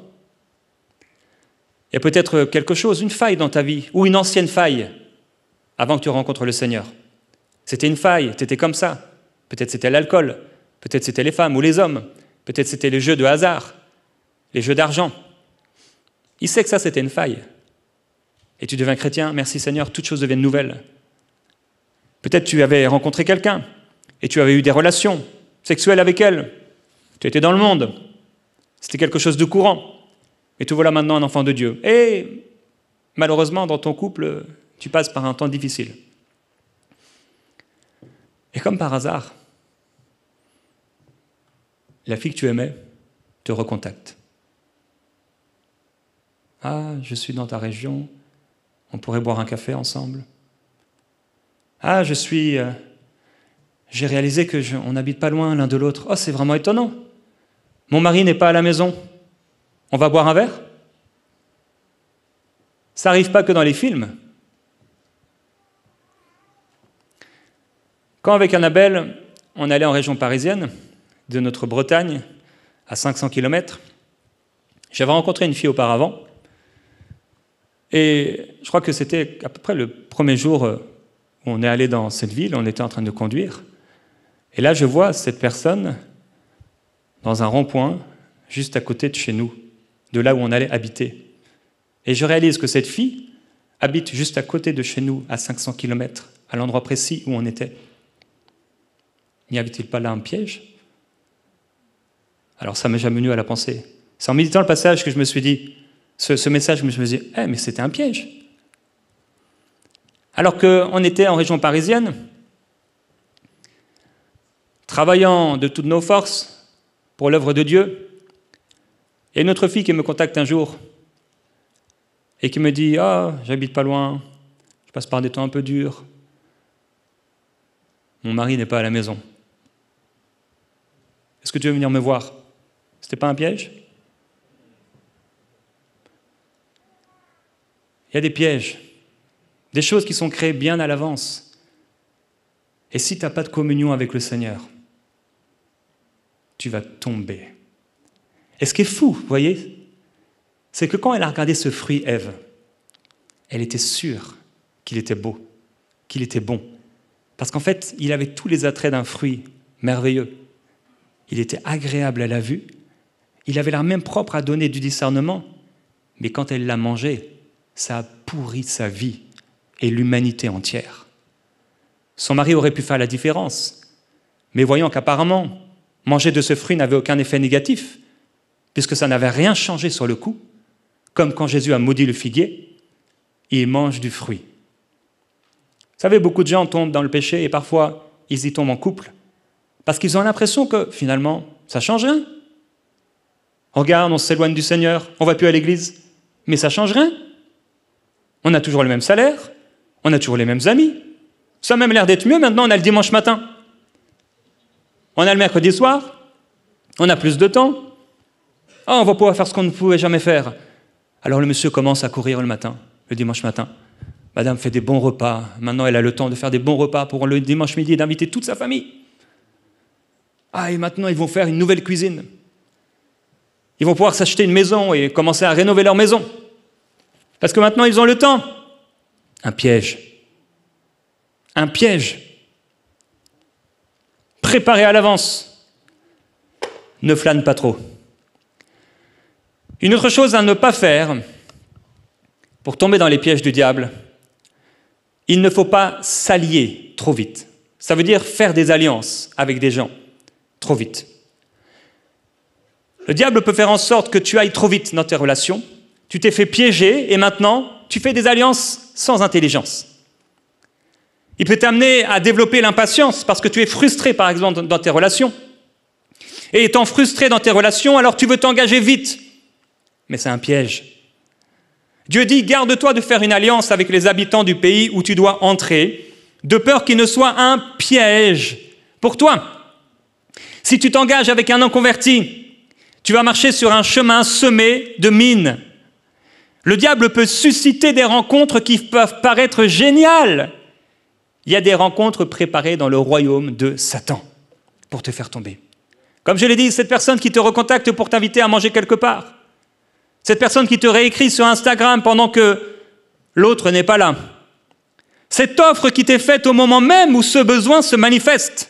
Speaker 1: Il y a peut-être quelque chose, une faille dans ta vie, ou une ancienne faille, avant que tu rencontres le Seigneur. C'était une faille, étais comme ça. Peut-être c'était l'alcool, peut-être c'était les femmes ou les hommes, peut-être c'était les jeux de hasard, les jeux d'argent. Il sait que ça, c'était une faille. Et tu deviens chrétien, merci Seigneur, toutes choses deviennent nouvelles. Peut-être tu avais rencontré quelqu'un et tu avais eu des relations sexuelles avec elle. Tu étais dans le monde. C'était quelque chose de courant. Et tu voilà maintenant un enfant de Dieu. Et malheureusement, dans ton couple, tu passes par un temps difficile comme par hasard, la fille que tu aimais te recontacte. Ah, je suis dans ta région, on pourrait boire un café ensemble. Ah, je suis. Euh, j'ai réalisé que n'habite pas loin l'un de l'autre. Oh, c'est vraiment étonnant. Mon mari n'est pas à la maison. On va boire un verre Ça n'arrive pas que dans les films. Quand avec Annabelle, on allait en région parisienne, de notre Bretagne, à 500 km, j'avais rencontré une fille auparavant, et je crois que c'était à peu près le premier jour euh, où on est allé dans cette ville, on était en train de conduire, et là je vois cette personne dans un rond-point juste à côté de chez nous, de là où on allait habiter. Et je réalise que cette fille habite juste à côté de chez nous, à 500 km, à l'endroit précis où on était. N'y avait-il pas là un piège Alors ça m'est jamais venu à la pensée. C'est en méditant le passage que je me suis dit, ce, message, je me suis dit, eh, mais c'était un piège. Alors qu'on était en région parisienne, travaillant de toutes nos forces pour l'œuvre de Dieu, et une autre fille qui me contacte un jour et qui me dit Ah, j'habite pas loin, je passe par des temps un peu durs, mon mari n'est pas à la maison. Est-ce que tu veux venir me voir C'était pas un piège Il y a des pièges, des choses qui sont créées bien à l'avance. Et si tu n'as pas de communion avec le Seigneur, tu vas tomber. Et ce qui est fou, vous voyez, c'est que quand elle a regardé ce fruit, Ève, elle était sûre qu'il était beau, qu'il était bon. Parce qu'en fait, il avait tous les attraits d'un fruit merveilleux il était agréable à la vue, il avait l'air même propre à donner du discernement, mais quand elle l'a mangé, ça a pourri sa vie et l'humanité entière. Son mari aurait pu faire la différence, mais voyant qu'apparemment, manger de ce fruit n'avait aucun effet négatif, puisque ça n'avait rien changé sur le coup, comme quand Jésus a maudit le figuier, il mange du fruit. Vous savez, beaucoup de gens tombent dans le péché et parfois ils y tombent en couple. Parce qu'ils ont l'impression que finalement, ça change rien. Regarde, on s'éloigne du Seigneur, on va plus à l'église, mais ça change rien. On a toujours le même salaire, on a toujours les mêmes amis. Ça a même l'air d'être mieux, maintenant on a le dimanche matin. On a le mercredi soir, on a plus de temps. Ah, on va pouvoir faire ce qu'on ne pouvait jamais faire. Alors le monsieur commence à courir le matin, le dimanche matin. Madame fait des bons repas. Maintenant, elle a le temps de faire des bons repas pour le dimanche midi et d'inviter toute sa famille. Ah, et maintenant, ils vont faire une nouvelle cuisine. Ils vont pouvoir s'acheter une maison et commencer à rénover leur maison. Parce que maintenant, ils ont le temps. Un piège. Un piège. Préparé à l'avance. Ne flâne pas trop. Une autre chose à ne pas faire pour tomber dans les pièges du diable, il ne faut pas s'allier trop vite. Ça veut dire faire des alliances avec des gens trop vite. Le diable peut faire en sorte que tu ailles trop vite dans tes relations. Tu t'es fait piéger et maintenant, tu fais des alliances sans intelligence. Il peut t'amener à développer l'impatience parce que tu es frustré, par exemple, dans tes relations. Et étant frustré dans tes relations, alors tu veux t'engager vite. Mais c'est un piège. Dieu dit, garde-toi de faire une alliance avec les habitants du pays où tu dois entrer, de peur qu'il ne soit un piège pour toi. Si tu t'engages avec un non converti, tu vas marcher sur un chemin semé de mines. Le diable peut susciter des rencontres qui peuvent paraître géniales. Il y a des rencontres préparées dans le royaume de Satan pour te faire tomber. Comme je l'ai dit, cette personne qui te recontacte pour t'inviter à manger quelque part, cette personne qui te réécrit sur Instagram pendant que l'autre n'est pas là, cette offre qui t'est faite au moment même où ce besoin se manifeste,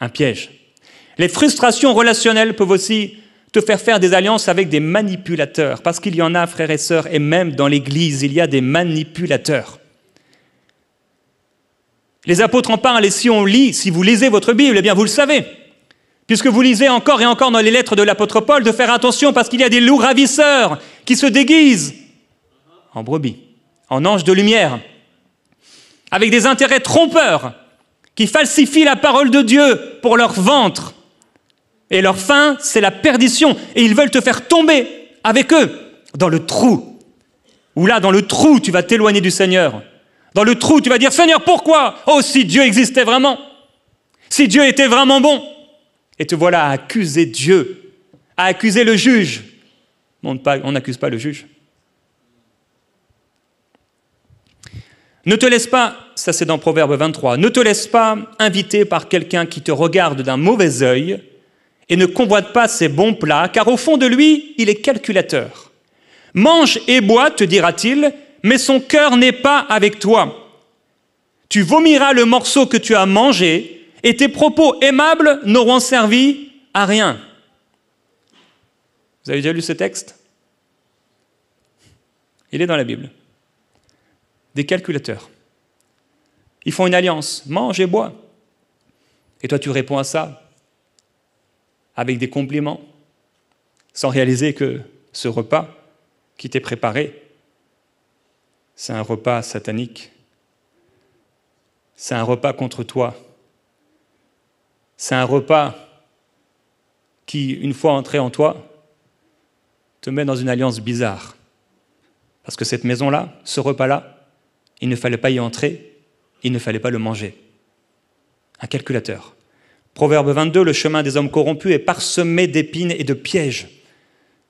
Speaker 1: un piège. Les frustrations relationnelles peuvent aussi te faire faire des alliances avec des manipulateurs, parce qu'il y en a, frères et sœurs, et même dans l'Église, il y a des manipulateurs. Les apôtres en parlent, et si on lit, si vous lisez votre Bible, eh bien vous le savez, puisque vous lisez encore et encore dans les lettres de l'apôtre Paul, de faire attention, parce qu'il y a des loups ravisseurs qui se déguisent en brebis, en anges de lumière, avec des intérêts trompeurs, qui falsifient la parole de Dieu pour leur ventre. Et leur fin, c'est la perdition. Et ils veulent te faire tomber avec eux dans le trou. Ou là, dans le trou, tu vas t'éloigner du Seigneur. Dans le trou, tu vas dire, Seigneur, pourquoi Oh, si Dieu existait vraiment. Si Dieu était vraiment bon. Et te voilà à accuser Dieu, à accuser le juge. on n'accuse pas le juge. Ne te laisse pas, ça c'est dans Proverbe 23, ne te laisse pas inviter par quelqu'un qui te regarde d'un mauvais œil et ne convoite pas ses bons plats, car au fond de lui, il est calculateur. Mange et bois, te dira-t-il, mais son cœur n'est pas avec toi. Tu vomiras le morceau que tu as mangé, et tes propos aimables n'auront servi à rien. Vous avez déjà lu ce texte Il est dans la Bible. Des calculateurs. Ils font une alliance, mange et bois. Et toi tu réponds à ça, avec des compliments, sans réaliser que ce repas qui t'est préparé, c'est un repas satanique, c'est un repas contre toi, c'est un repas qui, une fois entré en toi, te met dans une alliance bizarre. Parce que cette maison-là, ce repas-là, il ne fallait pas y entrer, il ne fallait pas le manger. Un calculateur. Proverbe 22, le chemin des hommes corrompus est parsemé d'épines et de pièges.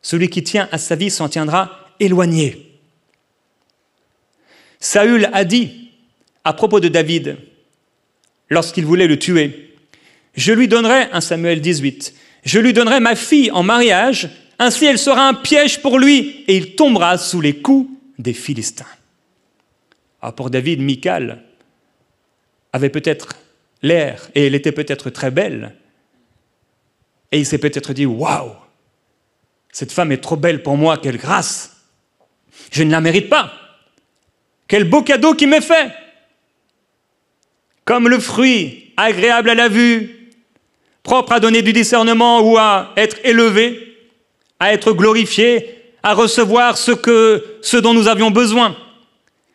Speaker 1: Celui qui tient à sa vie s'en tiendra éloigné. Saül a dit à propos de David, lorsqu'il voulait le tuer, Je lui donnerai, un Samuel 18, je lui donnerai ma fille en mariage, ainsi elle sera un piège pour lui, et il tombera sous les coups des Philistins. Ah, pour David, Michal avait peut-être l'air, et elle était peut-être très belle. Et il s'est peut-être dit Waouh, cette femme est trop belle pour moi, quelle grâce Je ne la mérite pas Quel beau cadeau qui m'est fait Comme le fruit, agréable à la vue, propre à donner du discernement ou à être élevé, à être glorifié, à recevoir ce, que, ce dont nous avions besoin.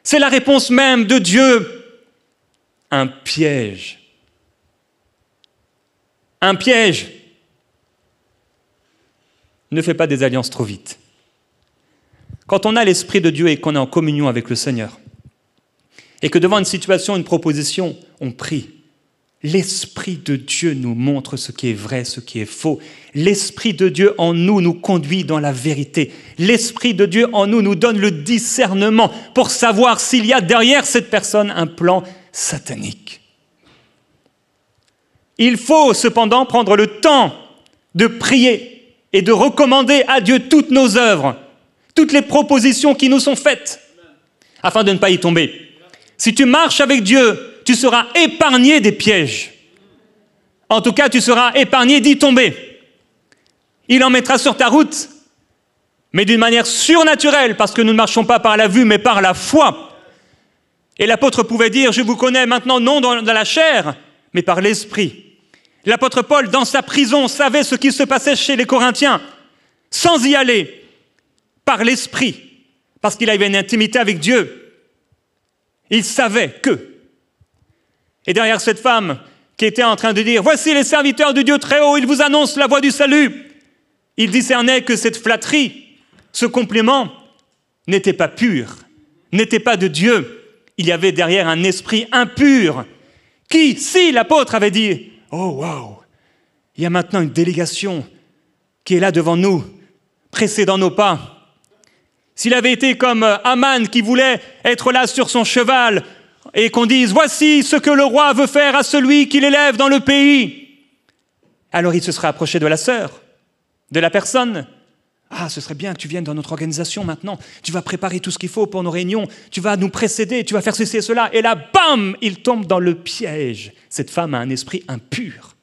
Speaker 1: C'est la réponse même de Dieu. Un piège un piège. Ne fait pas des alliances trop vite. Quand on a l'Esprit de Dieu et qu'on est en communion avec le Seigneur, et que devant une situation, une proposition, on prie, l'Esprit de Dieu nous montre ce qui est vrai, ce qui est faux. L'Esprit de Dieu en nous nous conduit dans la vérité. L'Esprit de Dieu en nous nous donne le discernement pour savoir s'il y a derrière cette personne un plan satanique. Il faut cependant prendre le temps de prier et de recommander à Dieu toutes nos œuvres, toutes les propositions qui nous sont faites, afin de ne pas y tomber. Si tu marches avec Dieu, tu seras épargné des pièges. En tout cas, tu seras épargné d'y tomber. Il en mettra sur ta route, mais d'une manière surnaturelle, parce que nous ne marchons pas par la vue, mais par la foi. Et l'apôtre pouvait dire, je vous connais maintenant non dans la chair, mais par l'esprit L'apôtre Paul, dans sa prison, savait ce qui se passait chez les Corinthiens, sans y aller, par l'esprit, parce qu'il avait une intimité avec Dieu. Il savait que. Et derrière cette femme qui était en train de dire, voici les serviteurs de Dieu très haut, ils vous annoncent la voie du salut, il discernait que cette flatterie, ce compliment, n'était pas pur, n'était pas de Dieu. Il y avait derrière un esprit impur qui, si l'apôtre avait dit Oh, wow Il y a maintenant une délégation qui est là devant nous, pressée dans nos pas. S'il avait été comme euh, Aman qui voulait être là sur son cheval et qu'on dise Voici ce que le roi veut faire à celui qui l'élève dans le pays, alors il se serait approché de la sœur, de la personne ah, ce serait bien que tu viennes dans notre organisation maintenant. Tu vas préparer tout ce qu'il faut pour nos réunions. Tu vas nous précéder. Tu vas faire ceci et cela. Et là, bam, il tombe dans le piège. Cette femme a un esprit impur.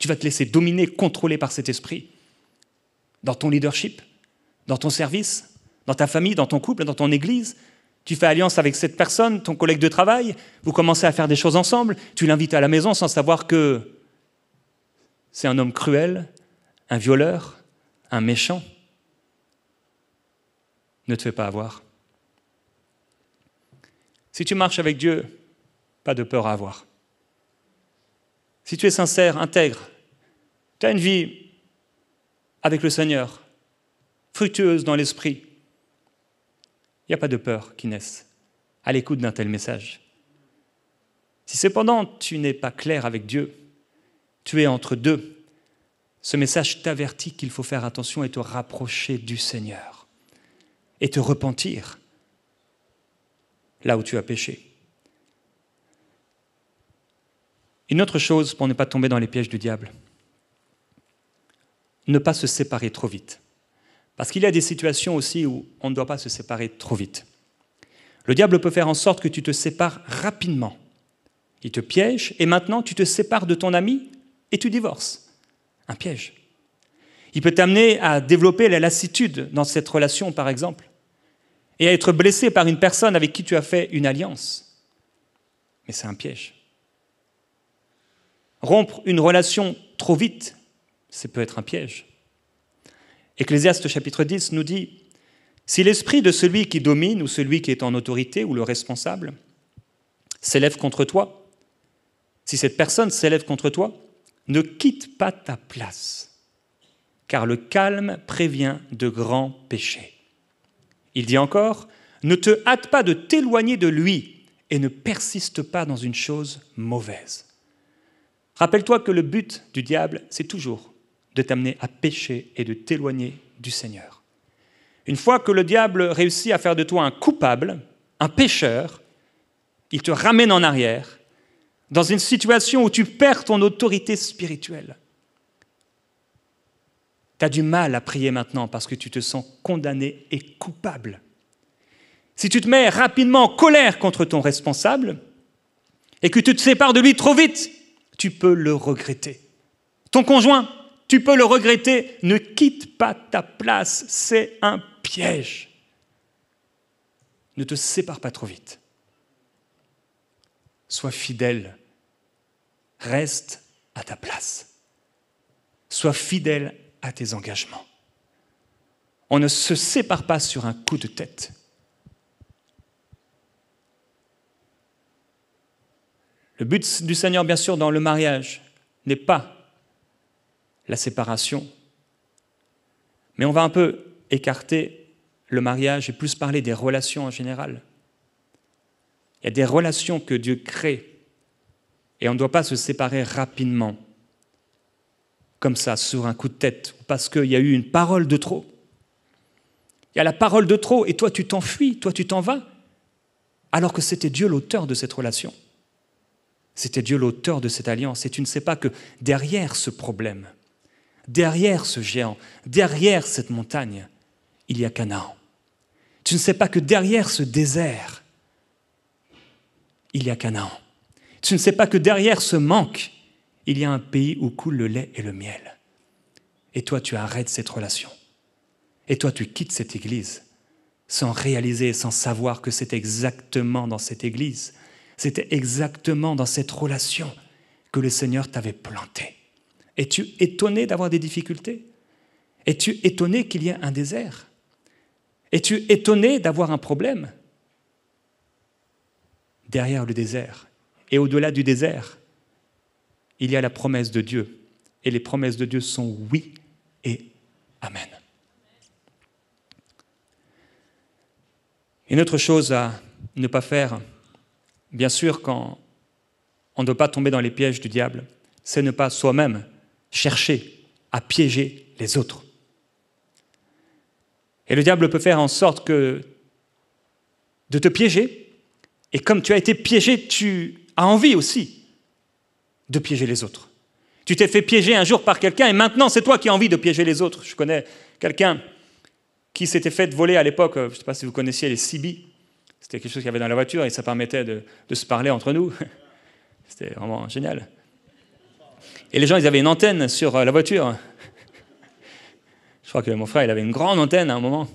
Speaker 1: Tu vas te laisser dominer, contrôler par cet esprit. Dans ton leadership, dans ton service, dans ta famille, dans ton couple, dans ton église. Tu fais alliance avec cette personne, ton collègue de travail. Vous commencez à faire des choses ensemble. Tu l'invites à la maison sans savoir que c'est un homme cruel, un violeur, un méchant ne te fais pas avoir. Si tu marches avec Dieu, pas de peur à avoir. Si tu es sincère, intègre, tu as une vie avec le Seigneur, fructueuse dans l'esprit, il n'y a pas de peur qui naisse à l'écoute d'un tel message. Si cependant tu n'es pas clair avec Dieu, tu es entre deux, ce message t'avertit qu'il faut faire attention et te rapprocher du Seigneur et te repentir là où tu as péché. Une autre chose pour ne pas tomber dans les pièges du diable, ne pas se séparer trop vite. Parce qu'il y a des situations aussi où on ne doit pas se séparer trop vite. Le diable peut faire en sorte que tu te sépares rapidement. Il te piège et maintenant tu te sépares de ton ami et tu divorces. Un piège. Il peut t'amener à développer la lassitude dans cette relation, par exemple et à être blessé par une personne avec qui tu as fait une alliance. Mais c'est un piège. Rompre une relation trop vite, c'est peut être un piège. Ecclésiaste chapitre 10 nous dit, Si l'esprit de celui qui domine ou celui qui est en autorité ou le responsable s'élève contre toi, si cette personne s'élève contre toi, ne quitte pas ta place, car le calme prévient de grands péchés. Il dit encore, ne te hâte pas de t'éloigner de lui et ne persiste pas dans une chose mauvaise. Rappelle-toi que le but du diable, c'est toujours de t'amener à pécher et de t'éloigner du Seigneur. Une fois que le diable réussit à faire de toi un coupable, un pécheur, il te ramène en arrière, dans une situation où tu perds ton autorité spirituelle. Tu as du mal à prier maintenant parce que tu te sens condamné et coupable. Si tu te mets rapidement en colère contre ton responsable et que tu te sépares de lui trop vite, tu peux le regretter. Ton conjoint, tu peux le regretter. Ne quitte pas ta place, c'est un piège. Ne te sépare pas trop vite. Sois fidèle. Reste à ta place. Sois fidèle à tes engagements. On ne se sépare pas sur un coup de tête. Le but du Seigneur, bien sûr, dans le mariage n'est pas la séparation, mais on va un peu écarter le mariage et plus parler des relations en général. Il y a des relations que Dieu crée et on ne doit pas se séparer rapidement comme ça, sur un coup de tête, parce qu'il y a eu une parole de trop. Il y a la parole de trop, et toi tu t'enfuis, toi tu t'en vas, alors que c'était Dieu l'auteur de cette relation. C'était Dieu l'auteur de cette alliance, et tu ne sais pas que derrière ce problème, derrière ce géant, derrière cette montagne, il y a Canaan. Tu ne sais pas que derrière ce désert, il y a Canaan. Tu ne sais pas que derrière ce manque, il y a un pays où coule le lait et le miel. Et toi, tu arrêtes cette relation. Et toi, tu quittes cette église sans réaliser, sans savoir que c'est exactement dans cette église, c'était exactement dans cette relation que le Seigneur t'avait planté. Es-tu étonné d'avoir des difficultés Es-tu étonné qu'il y ait un désert Es-tu étonné d'avoir un problème Derrière le désert et au-delà du désert, il y a la promesse de Dieu. Et les promesses de Dieu sont oui et amen. Une autre chose à ne pas faire, bien sûr, quand on ne doit pas tomber dans les pièges du diable, c'est ne pas soi-même chercher à piéger les autres. Et le diable peut faire en sorte que de te piéger, et comme tu as été piégé, tu as envie aussi de piéger les autres. Tu t'es fait piéger un jour par quelqu'un et maintenant c'est toi qui as envie de piéger les autres. Je connais quelqu'un qui s'était fait voler à l'époque, euh, je ne sais pas si vous connaissiez les CB, c'était quelque chose qu'il y avait dans la voiture et ça permettait de, de se parler entre nous. C'était vraiment génial. Et les gens, ils avaient une antenne sur euh, la voiture. Je crois que mon frère, il avait une grande antenne à un moment.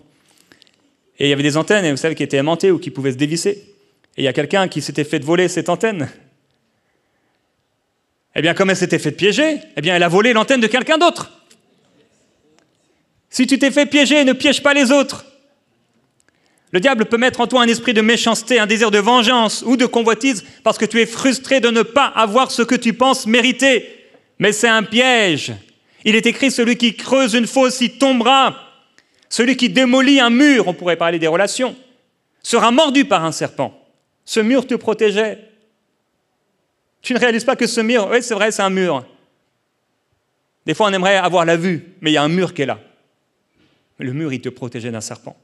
Speaker 1: Et il y avait des antennes, vous savez, qui étaient aimantées ou qui pouvaient se dévisser. Et il y a quelqu'un qui s'était fait voler cette antenne. Eh bien, comme elle s'était fait piéger, eh bien, elle a volé l'antenne de quelqu'un d'autre. Si tu t'es fait piéger, ne piège pas les autres. Le diable peut mettre en toi un esprit de méchanceté, un désir de vengeance ou de convoitise parce que tu es frustré de ne pas avoir ce que tu penses mériter. Mais c'est un piège. Il est écrit, celui qui creuse une fosse y tombera. Celui qui démolit un mur, on pourrait parler des relations, sera mordu par un serpent. Ce mur te protégeait. Tu ne réalises pas que ce mur, oui c'est vrai, c'est un mur. Des fois on aimerait avoir la vue, mais il y a un mur qui est là. Le mur, il te protégeait d'un serpent.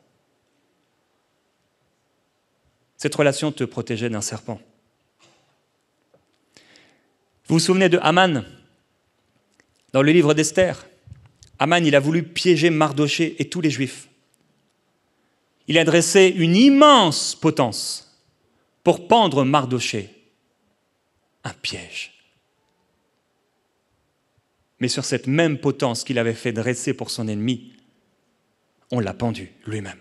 Speaker 1: Cette relation te protégeait d'un serpent. Vous vous souvenez de Haman Dans le livre d'Esther, Haman, il a voulu piéger Mardoché et tous les Juifs. Il a dressé une immense potence pour pendre Mardoché un piège. Mais sur cette même potence qu'il avait fait dresser pour son ennemi, on l'a pendu lui-même.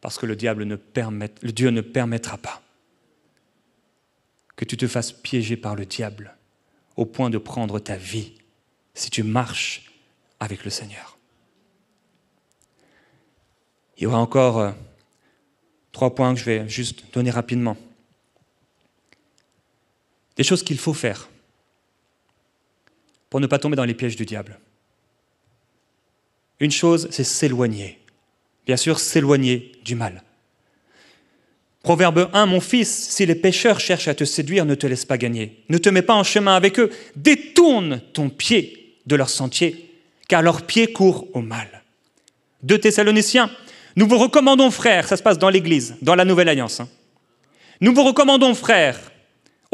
Speaker 1: Parce que le diable ne permet, le Dieu ne permettra pas que tu te fasses piéger par le diable au point de prendre ta vie si tu marches avec le Seigneur. Il y aura encore euh, trois points que je vais juste donner rapidement des choses qu'il faut faire pour ne pas tomber dans les pièges du diable. Une chose, c'est s'éloigner. Bien sûr, s'éloigner du mal. Proverbe 1, mon fils, si les pécheurs cherchent à te séduire, ne te laisse pas gagner. Ne te mets pas en chemin avec eux. Détourne ton pied de leur sentier, car leur pied court au mal. Deux Thessaloniciens, nous vous recommandons, frères, ça se passe dans l'Église, dans la Nouvelle Alliance. Hein. Nous vous recommandons, frères,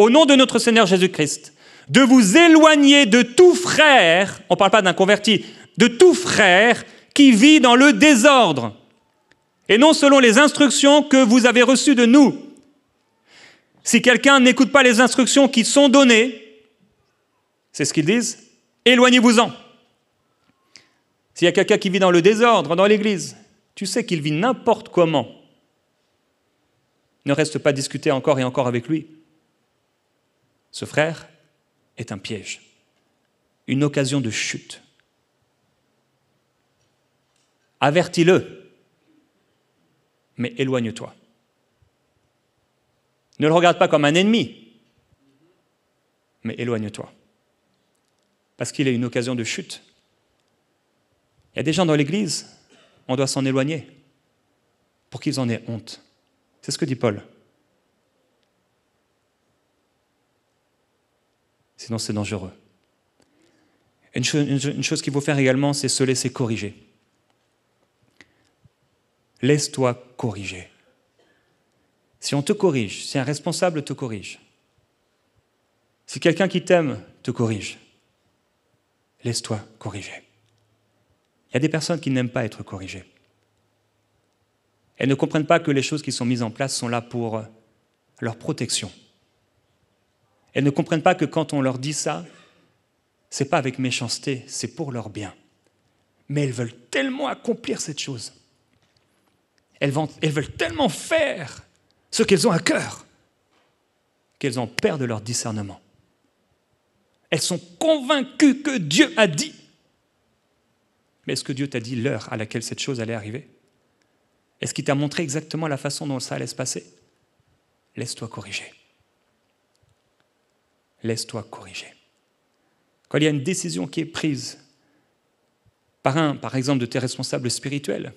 Speaker 1: au nom de notre Seigneur Jésus-Christ, de vous éloigner de tout frère, on ne parle pas d'un converti, de tout frère qui vit dans le désordre, et non selon les instructions que vous avez reçues de nous. Si quelqu'un n'écoute pas les instructions qui sont données, c'est ce qu'ils disent, éloignez-vous-en. S'il y a quelqu'un qui vit dans le désordre, dans l'Église, tu sais qu'il vit n'importe comment. Ne reste pas discuter encore et encore avec lui. Ce frère est un piège, une occasion de chute. Avertis-le, mais éloigne-toi. Ne le regarde pas comme un ennemi, mais éloigne-toi. Parce qu'il est une occasion de chute. Il y a des gens dans l'Église, on doit s'en éloigner pour qu'ils en aient honte. C'est ce que dit Paul. Sinon, c'est dangereux. Une, chose qu'il faut faire également, c'est se laisser corriger. Laisse-toi corriger. Si on te corrige, si un responsable te corrige, si quelqu'un qui t'aime te corrige, laisse-toi corriger. Il y a des personnes qui n'aiment pas être corrigées. Elles ne comprennent pas que les choses qui sont mises en place sont là pour leur protection. Elles ne comprennent pas que quand on leur dit ça, c'est pas avec méchanceté, c'est pour leur bien. Mais elles veulent tellement accomplir cette chose. Elles, elles veulent tellement faire ce qu'elles ont à cœur qu'elles en perdent leur discernement. Elles sont convaincues que Dieu a dit. Mais est-ce que Dieu t'a dit l'heure à laquelle cette chose allait arriver Est-ce qu'il t'a montré exactement la façon dont ça allait se passer Laisse-toi corriger laisse-toi corriger. Quand il y a une décision qui est prise par un, par exemple, de tes responsables spirituels,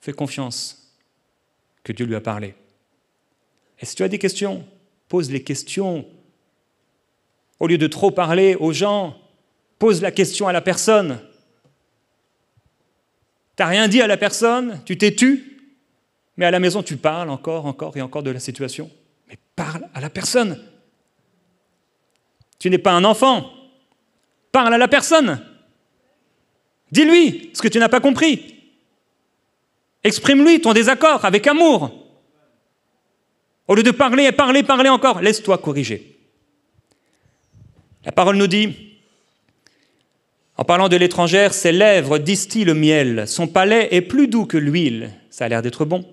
Speaker 1: fais confiance que Dieu lui a parlé. Et si tu as des questions, pose les questions. Au lieu de trop parler aux gens, pose la question à la personne. Tu n'as rien dit à la personne, tu t'es tu, mais à la maison tu parles encore, encore et encore de la situation. Mais parle à la personne. Tu n'es pas un enfant. Parle à la personne. Dis-lui ce que tu n'as pas compris. Exprime-lui ton désaccord avec amour. Au lieu de parler et parler, parler encore, laisse-toi corriger. La parole nous dit, en parlant de l'étrangère, ses lèvres distillent le miel, son palais est plus doux que l'huile, ça a l'air d'être bon,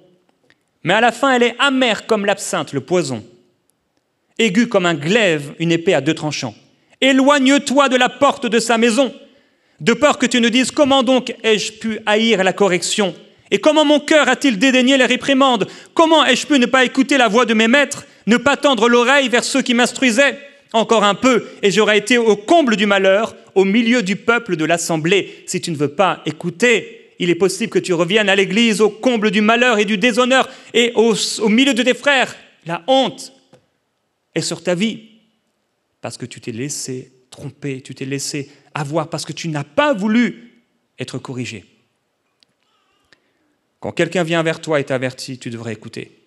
Speaker 1: mais à la fin elle est amère comme l'absinthe, le poison aigu comme un glaive, une épée à deux tranchants. Éloigne-toi de la porte de sa maison, de peur que tu ne dises comment donc ai-je pu haïr la correction Et comment mon cœur a-t-il dédaigné les réprimandes Comment ai-je pu ne pas écouter la voix de mes maîtres, ne pas tendre l'oreille vers ceux qui m'instruisaient Encore un peu, et j'aurais été au comble du malheur, au milieu du peuple de l'assemblée. Si tu ne veux pas écouter, il est possible que tu reviennes à l'Église au comble du malheur et du déshonneur et au, au milieu de tes frères. La honte, et sur ta vie. Parce que tu t'es laissé tromper, tu t'es laissé avoir, parce que tu n'as pas voulu être corrigé. Quand quelqu'un vient vers toi et t'avertit, tu devrais écouter.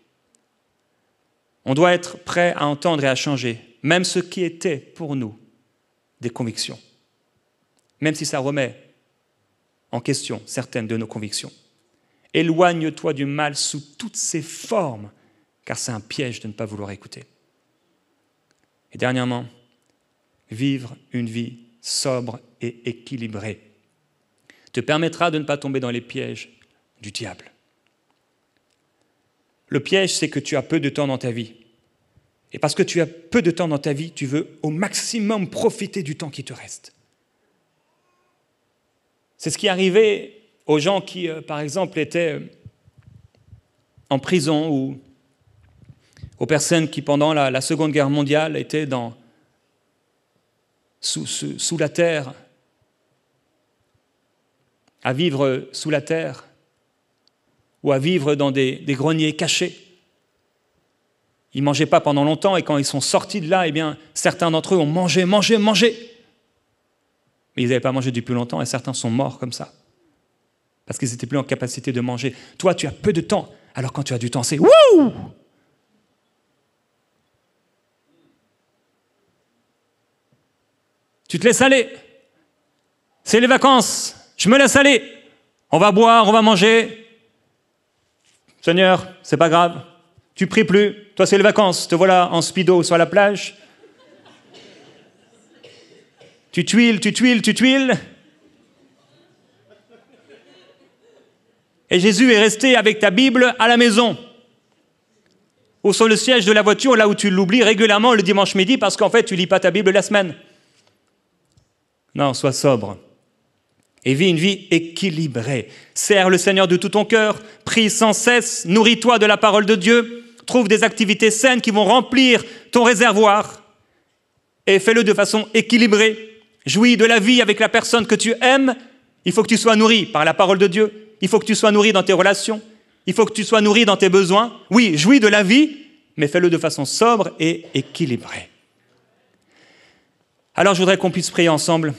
Speaker 1: On doit être prêt à entendre et à changer, même ce qui était pour nous des convictions, même si ça remet en question certaines de nos convictions. Éloigne-toi du mal sous toutes ses formes, car c'est un piège de ne pas vouloir écouter. Et dernièrement, vivre une vie sobre et équilibrée te permettra de ne pas tomber dans les pièges du diable. Le piège, c'est que tu as peu de temps dans ta vie. Et parce que tu as peu de temps dans ta vie, tu veux au maximum profiter du temps qui te reste. C'est ce qui arrivait aux gens qui, euh, par exemple, étaient euh, en prison ou aux personnes qui, pendant la, Seconde Guerre mondiale, étaient sous, la terre, à vivre sous la terre, ou à vivre dans des, greniers cachés. Ils ne mangeaient pas pendant longtemps, et quand ils sont sortis de là, eh bien, certains d'entre eux ont mangé, mangé, mangé. Mais ils n'avaient pas mangé depuis longtemps, et certains sont morts comme ça, parce qu'ils n'étaient plus en capacité de manger. Toi, tu as peu de temps, alors quand tu as du temps, c'est wouh Tu te laisses aller. C'est les vacances. Je me laisse aller. On va boire, on va manger. Seigneur, c'est pas grave. Tu pries plus. Toi, c'est les vacances. Te voilà en speedo sur la plage. Tu tuiles, tu tuiles, tu tuiles. Et Jésus est resté avec ta Bible à la maison ou sur le siège de la voiture, là où tu l'oublies régulièrement le dimanche midi parce qu'en fait, tu lis pas ta Bible la semaine. Non, sois sobre. Et vis une vie équilibrée. Serre le Seigneur de tout ton cœur, prie sans cesse, nourris-toi de la parole de Dieu, trouve des activités saines qui vont remplir ton réservoir et fais-le de façon équilibrée. Jouis de la vie avec la personne que tu aimes. Il faut que tu sois nourri par la parole de Dieu. Il faut que tu sois nourri dans tes relations. Il faut que tu sois nourri dans tes besoins. Oui, jouis de la vie, mais fais-le de façon sobre et équilibrée. Alors je voudrais qu'on puisse prier ensemble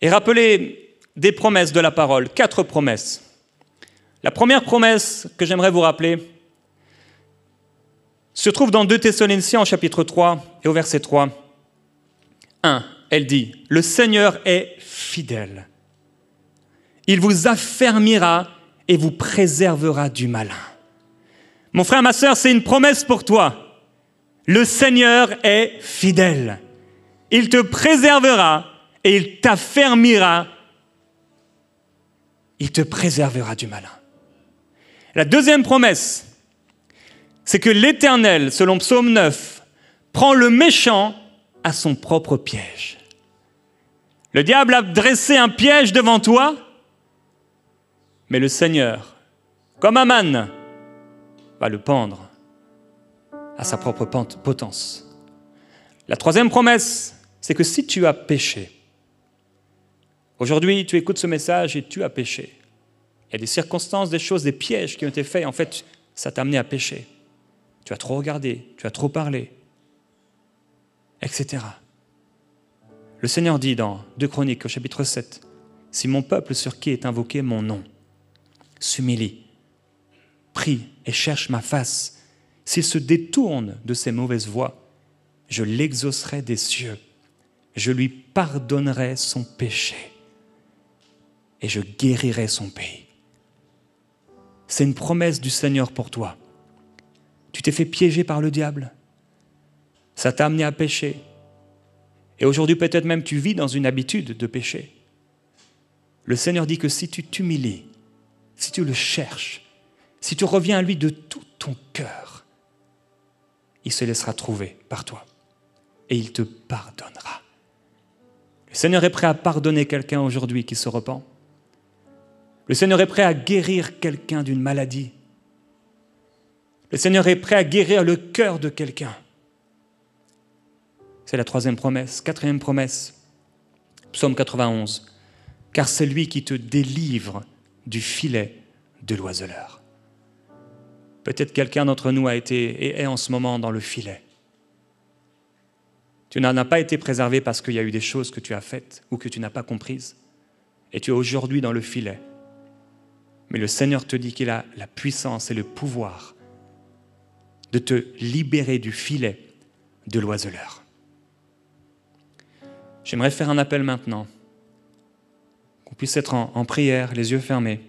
Speaker 1: et rappeler des promesses de la parole, quatre promesses. La première promesse que j'aimerais vous rappeler se trouve dans 2 Thessaloniciens chapitre 3 et au verset 3. 1. Elle dit, le Seigneur est fidèle. Il vous affermira et vous préservera du malin. Mon frère, ma sœur, c'est une promesse pour toi. Le Seigneur est fidèle. Il te préservera et il t'affermira, il te préservera du malin. La deuxième promesse, c'est que l'Éternel, selon Psaume 9, prend le méchant à son propre piège. Le diable a dressé un piège devant toi, mais le Seigneur, comme Aman, va le pendre à sa propre potence. La troisième promesse, c'est que si tu as péché, Aujourd'hui, tu écoutes ce message et tu as péché. Il y a des circonstances, des choses, des pièges qui ont été faits. En fait, ça t'a amené à pécher. Tu as trop regardé, tu as trop parlé, etc. Le Seigneur dit dans 2 Chroniques au chapitre 7, Si mon peuple sur qui est invoqué mon nom s'humilie, prie et cherche ma face, s'il se détourne de ses mauvaises voies, je l'exaucerai des cieux, je lui pardonnerai son péché et je guérirai son pays. C'est une promesse du Seigneur pour toi. Tu t'es fait piéger par le diable. Ça t'a amené à pécher. Et aujourd'hui, peut-être même tu vis dans une habitude de péché. Le Seigneur dit que si tu t'humilies, si tu le cherches, si tu reviens à lui de tout ton cœur, il se laissera trouver par toi et il te pardonnera. Le Seigneur est prêt à pardonner quelqu'un aujourd'hui qui se repent. Le Seigneur est prêt à guérir quelqu'un d'une maladie. Le Seigneur est prêt à guérir le cœur de quelqu'un. C'est la troisième promesse. Quatrième promesse, psaume 91. Car c'est lui qui te délivre du filet de l'oiseleur. Peut-être quelqu'un d'entre nous a été et est en ce moment dans le filet. Tu n'en as pas été préservé parce qu'il y a eu des choses que tu as faites ou que tu n'as pas comprises. Et tu es aujourd'hui dans le filet mais le Seigneur te dit qu'il a la puissance et le pouvoir de te libérer du filet de l'oiseleur. J'aimerais faire un appel maintenant, qu'on puisse être en, prière, les yeux fermés.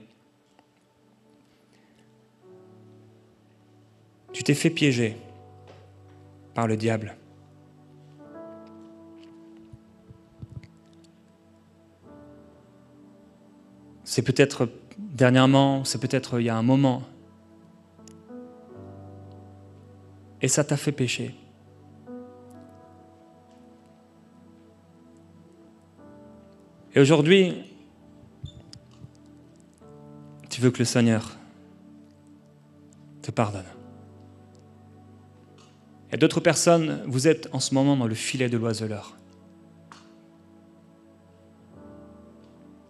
Speaker 1: Tu t'es fait piéger par le diable. C'est peut-être dernièrement, c'est peut-être il y a un moment, et ça t'a fait pécher. Et aujourd'hui, tu veux que le Seigneur te pardonne. Et d'autres personnes, vous êtes en ce moment dans le filet de l'oiseleur.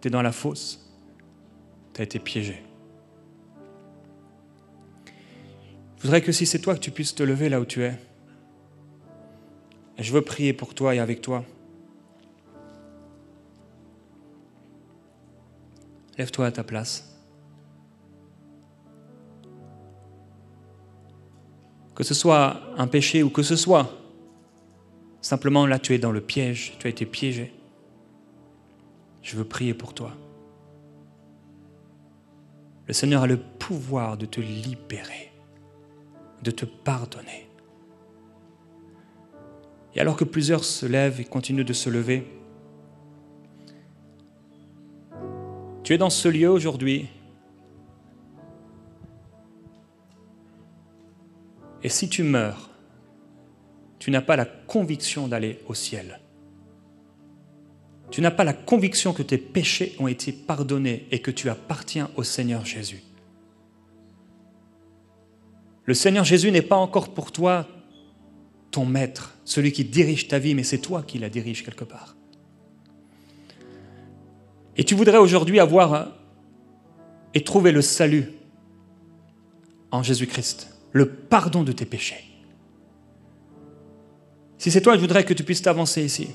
Speaker 1: Tu es dans la fosse. Tu as été piégé. Je voudrais que si c'est toi que tu puisses te lever là où tu es. je veux prier pour toi et avec toi. Lève-toi à ta place. Que ce soit un péché ou que ce soit, simplement là tu es dans le piège, tu as été piégé. Je veux prier pour toi. Le Seigneur a le pouvoir de te libérer, de te pardonner. Et alors que plusieurs se lèvent et continuent de se lever, tu es dans ce lieu aujourd'hui. Et si tu meurs, tu n'as pas la conviction d'aller au ciel tu n'as pas la conviction que tes péchés ont été pardonnés et que tu appartiens au Seigneur Jésus. Le Seigneur Jésus n'est pas encore pour toi ton maître, celui qui dirige ta vie, mais c'est toi qui la dirige quelque part. Et tu voudrais aujourd'hui avoir hein, et trouver le salut en Jésus-Christ, le pardon de tes péchés. Si c'est toi, je voudrais que tu puisses t'avancer ici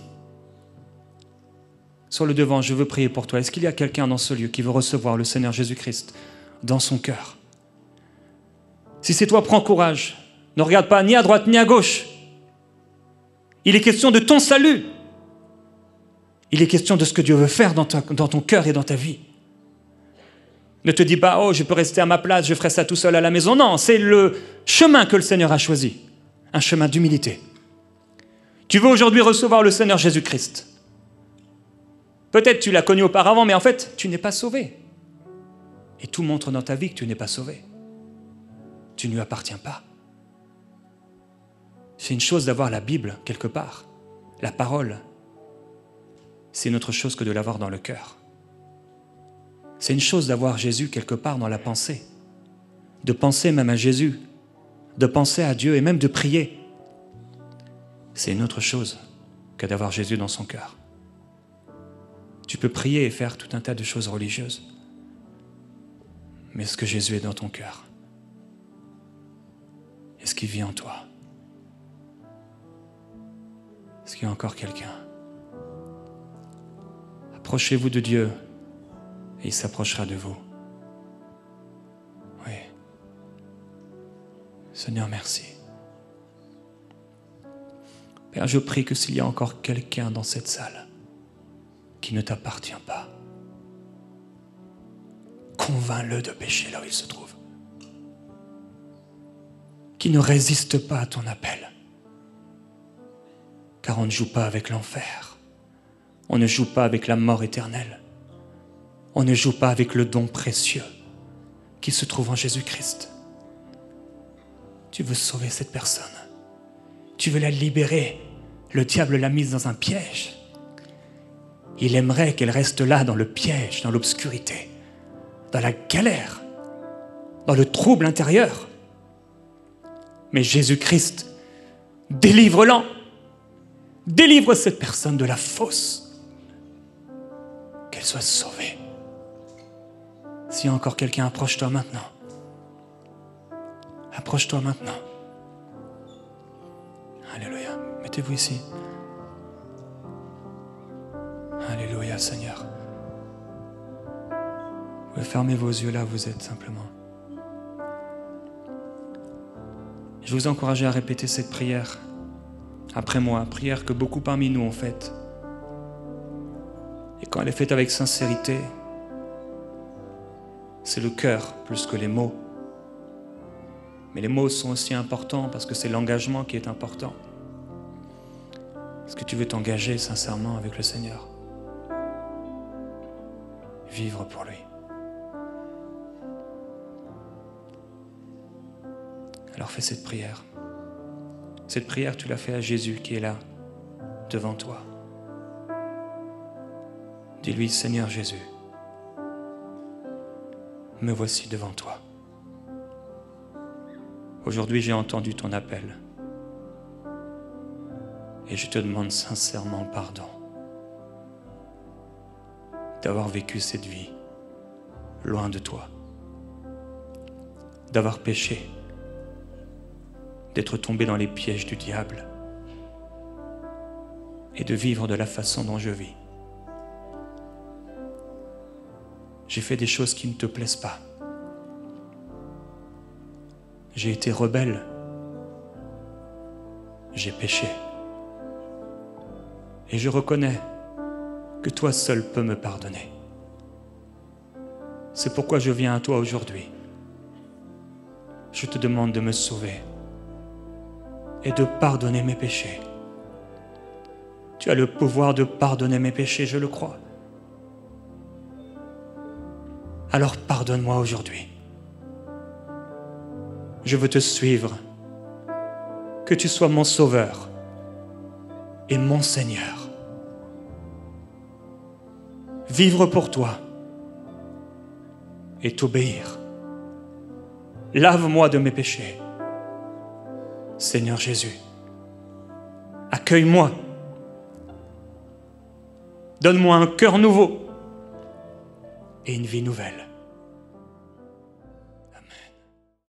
Speaker 1: sur le devant, je veux prier pour toi. Est-ce qu'il y a quelqu'un dans ce lieu qui veut recevoir le Seigneur Jésus-Christ dans son cœur Si c'est toi, prends courage. Ne regarde pas ni à droite ni à gauche. Il est question de ton salut. Il est question de ce que Dieu veut faire dans, ton cœur et dans ta vie. Ne te dis pas, oh, je peux rester à ma place, je ferai ça tout seul à la maison. Non, c'est le chemin que le Seigneur a choisi, un chemin d'humilité. Tu veux aujourd'hui recevoir le Seigneur Jésus-Christ. Peut-être tu l'as connu auparavant, mais en fait, tu n'es pas sauvé. Et tout montre dans ta vie que tu n'es pas sauvé. Tu ne lui appartiens pas. C'est une chose d'avoir la Bible quelque part, la parole. C'est une autre chose que de l'avoir dans le cœur. C'est une chose d'avoir Jésus quelque part dans la pensée, de penser même à Jésus, de penser à Dieu et même de prier. C'est une autre chose que d'avoir Jésus dans son cœur. Tu peux prier et faire tout un tas de choses religieuses. Mais est-ce que Jésus est dans ton cœur Est-ce qu'il vit en toi Est-ce qu'il y a encore quelqu'un Approchez-vous de Dieu et il s'approchera de vous. Oui. Seigneur, merci. Père, je prie que s'il y a encore quelqu'un dans cette salle, qui ne t'appartient pas. Convainc-le de pécher là où il se trouve. Qui ne résiste pas à ton appel. Car on ne joue pas avec l'enfer. On ne joue pas avec la mort éternelle. On ne joue pas avec le don précieux qui se trouve en Jésus-Christ. Tu veux sauver cette personne. Tu veux la libérer. Le diable l'a mise dans un piège. Il aimerait qu'elle reste là dans le piège, dans l'obscurité, dans la galère, dans le trouble intérieur. Mais Jésus-Christ, délivre-l'en. Délivre cette personne de la fosse. Qu'elle soit sauvée. Si encore quelqu'un, approche-toi maintenant. Approche-toi maintenant. Alléluia. Mettez-vous ici. Alléluia Seigneur. Vous pouvez fermer vos yeux là, vous êtes simplement. Je vous encourage à répéter cette prière après moi, prière que beaucoup parmi nous ont faite. Et quand elle est faite avec sincérité, c'est le cœur plus que les mots. Mais les mots sont aussi importants parce que c'est l'engagement qui est important. Est-ce que tu veux t'engager sincèrement avec le Seigneur vivre pour lui. Alors fais cette prière. Cette prière, tu l'as fait à Jésus qui est là, devant toi. Dis-lui, Seigneur Jésus, me voici devant toi. Aujourd'hui, j'ai entendu ton appel et je te demande sincèrement pardon d'avoir vécu cette vie loin de toi, d'avoir péché, d'être tombé dans les pièges du diable et de vivre de la façon dont je vis. J'ai fait des choses qui ne te plaisent pas. J'ai été rebelle. J'ai péché. Et je reconnais que toi seul peux me pardonner. C'est pourquoi je viens à toi aujourd'hui. Je te demande de me sauver et de pardonner mes péchés. Tu as le pouvoir de pardonner mes péchés, je le crois. Alors pardonne-moi aujourd'hui. Je veux te suivre, que tu sois mon sauveur et mon Seigneur vivre pour toi et t'obéir. Lave-moi de mes péchés. Seigneur Jésus, accueille-moi. Donne-moi un cœur nouveau et une vie nouvelle.